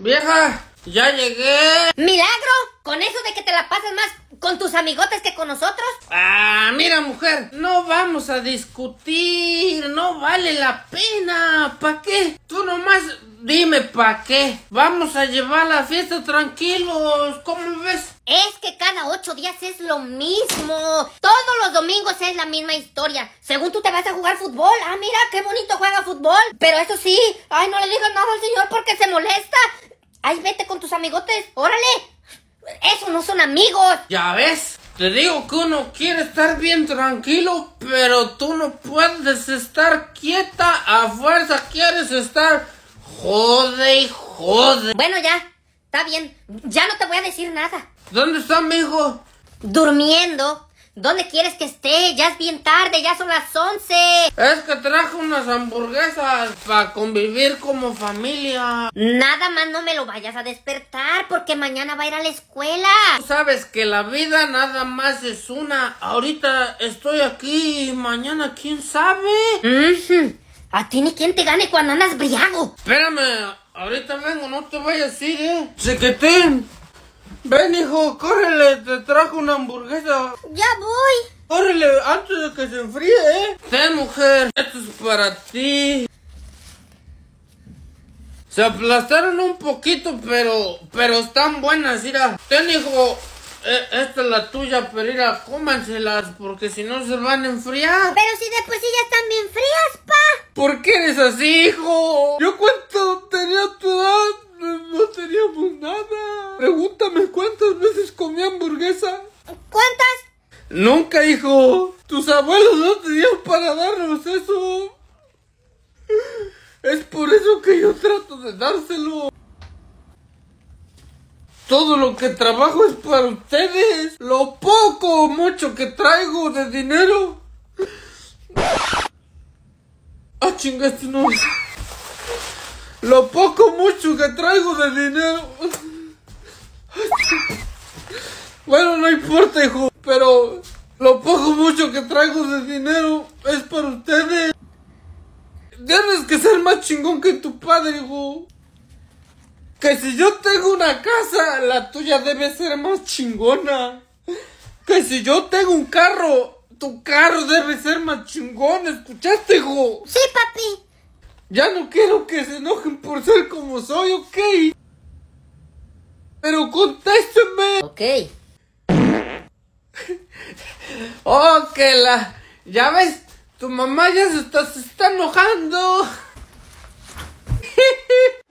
Vieja, ya llegué. ¡Milagro! ¿Con eso de que te la pasas más con tus amigotes que con nosotros? Ah, mira, mujer, no vamos a discutir. No vale la pena. ¿Para qué? Tú nomás dime pa' qué. Vamos a llevar la fiesta tranquilos. ¿Cómo ves? Es que cada ocho días es lo mismo. Todos los domingos es la misma historia. Según tú te vas a jugar fútbol. Ah, mira, qué bonito juega fútbol. Pero eso sí, ay, no le digas nada al señor porque se molesta. ¡Ay, vete con tus amigotes! ¡Órale! ¡Eso no son amigos! ¿Ya ves? Te digo que uno quiere estar bien tranquilo, pero tú no puedes estar quieta. A fuerza quieres estar jode y jode. Bueno, ya. Está bien. Ya no te voy a decir nada. ¿Dónde está mi hijo? Durmiendo. ¿Dónde quieres que esté? Ya es bien tarde, ya son las 11. Es que trajo unas hamburguesas para convivir como familia. Nada más no me lo vayas a despertar porque mañana va a ir a la escuela. sabes que la vida nada más es una. Ahorita estoy aquí y mañana quién sabe. A ti ni quién te gane cuando andas briago. Espérame, ahorita vengo, no te vayas a ir, eh. Ven, hijo, córrele, te trajo una hamburguesa. Ya voy. Córrele, antes de que se enfríe, ¿eh? Ten, mujer, esto es para ti. Se aplastaron un poquito, pero, pero están buenas, mira. Ten, hijo, eh, esta es la tuya, pero mira, cómanselas, porque si no se van a enfriar. Pero si después sí ya están bien frías, pa. ¿Por qué eres así, hijo? Yo cuento, tenía tu edad no teníamos nada. Pregúntame cuántas veces comí hamburguesa. ¿Cuántas? Nunca, hijo. Tus abuelos no tenían para darnos eso. Es por eso que yo trato de dárselo. Todo lo que trabajo es para ustedes. Lo poco o mucho que traigo de dinero. Ah, chingaste, no. Lo poco mucho que traigo de dinero. Bueno, no importa, hijo, pero lo poco mucho que traigo de dinero es para ustedes. Debes que ser más chingón que tu padre, hijo. Que si yo tengo una casa, la tuya debe ser más chingona. Que si yo tengo un carro, tu carro debe ser más chingón, ¿escuchaste, hijo? Sí, papi. Ya no quiero que se enojen por ser como soy, ¿ok? Pero contésteme. Ok. oh, la... Ya ves, tu mamá ya se está, se está enojando.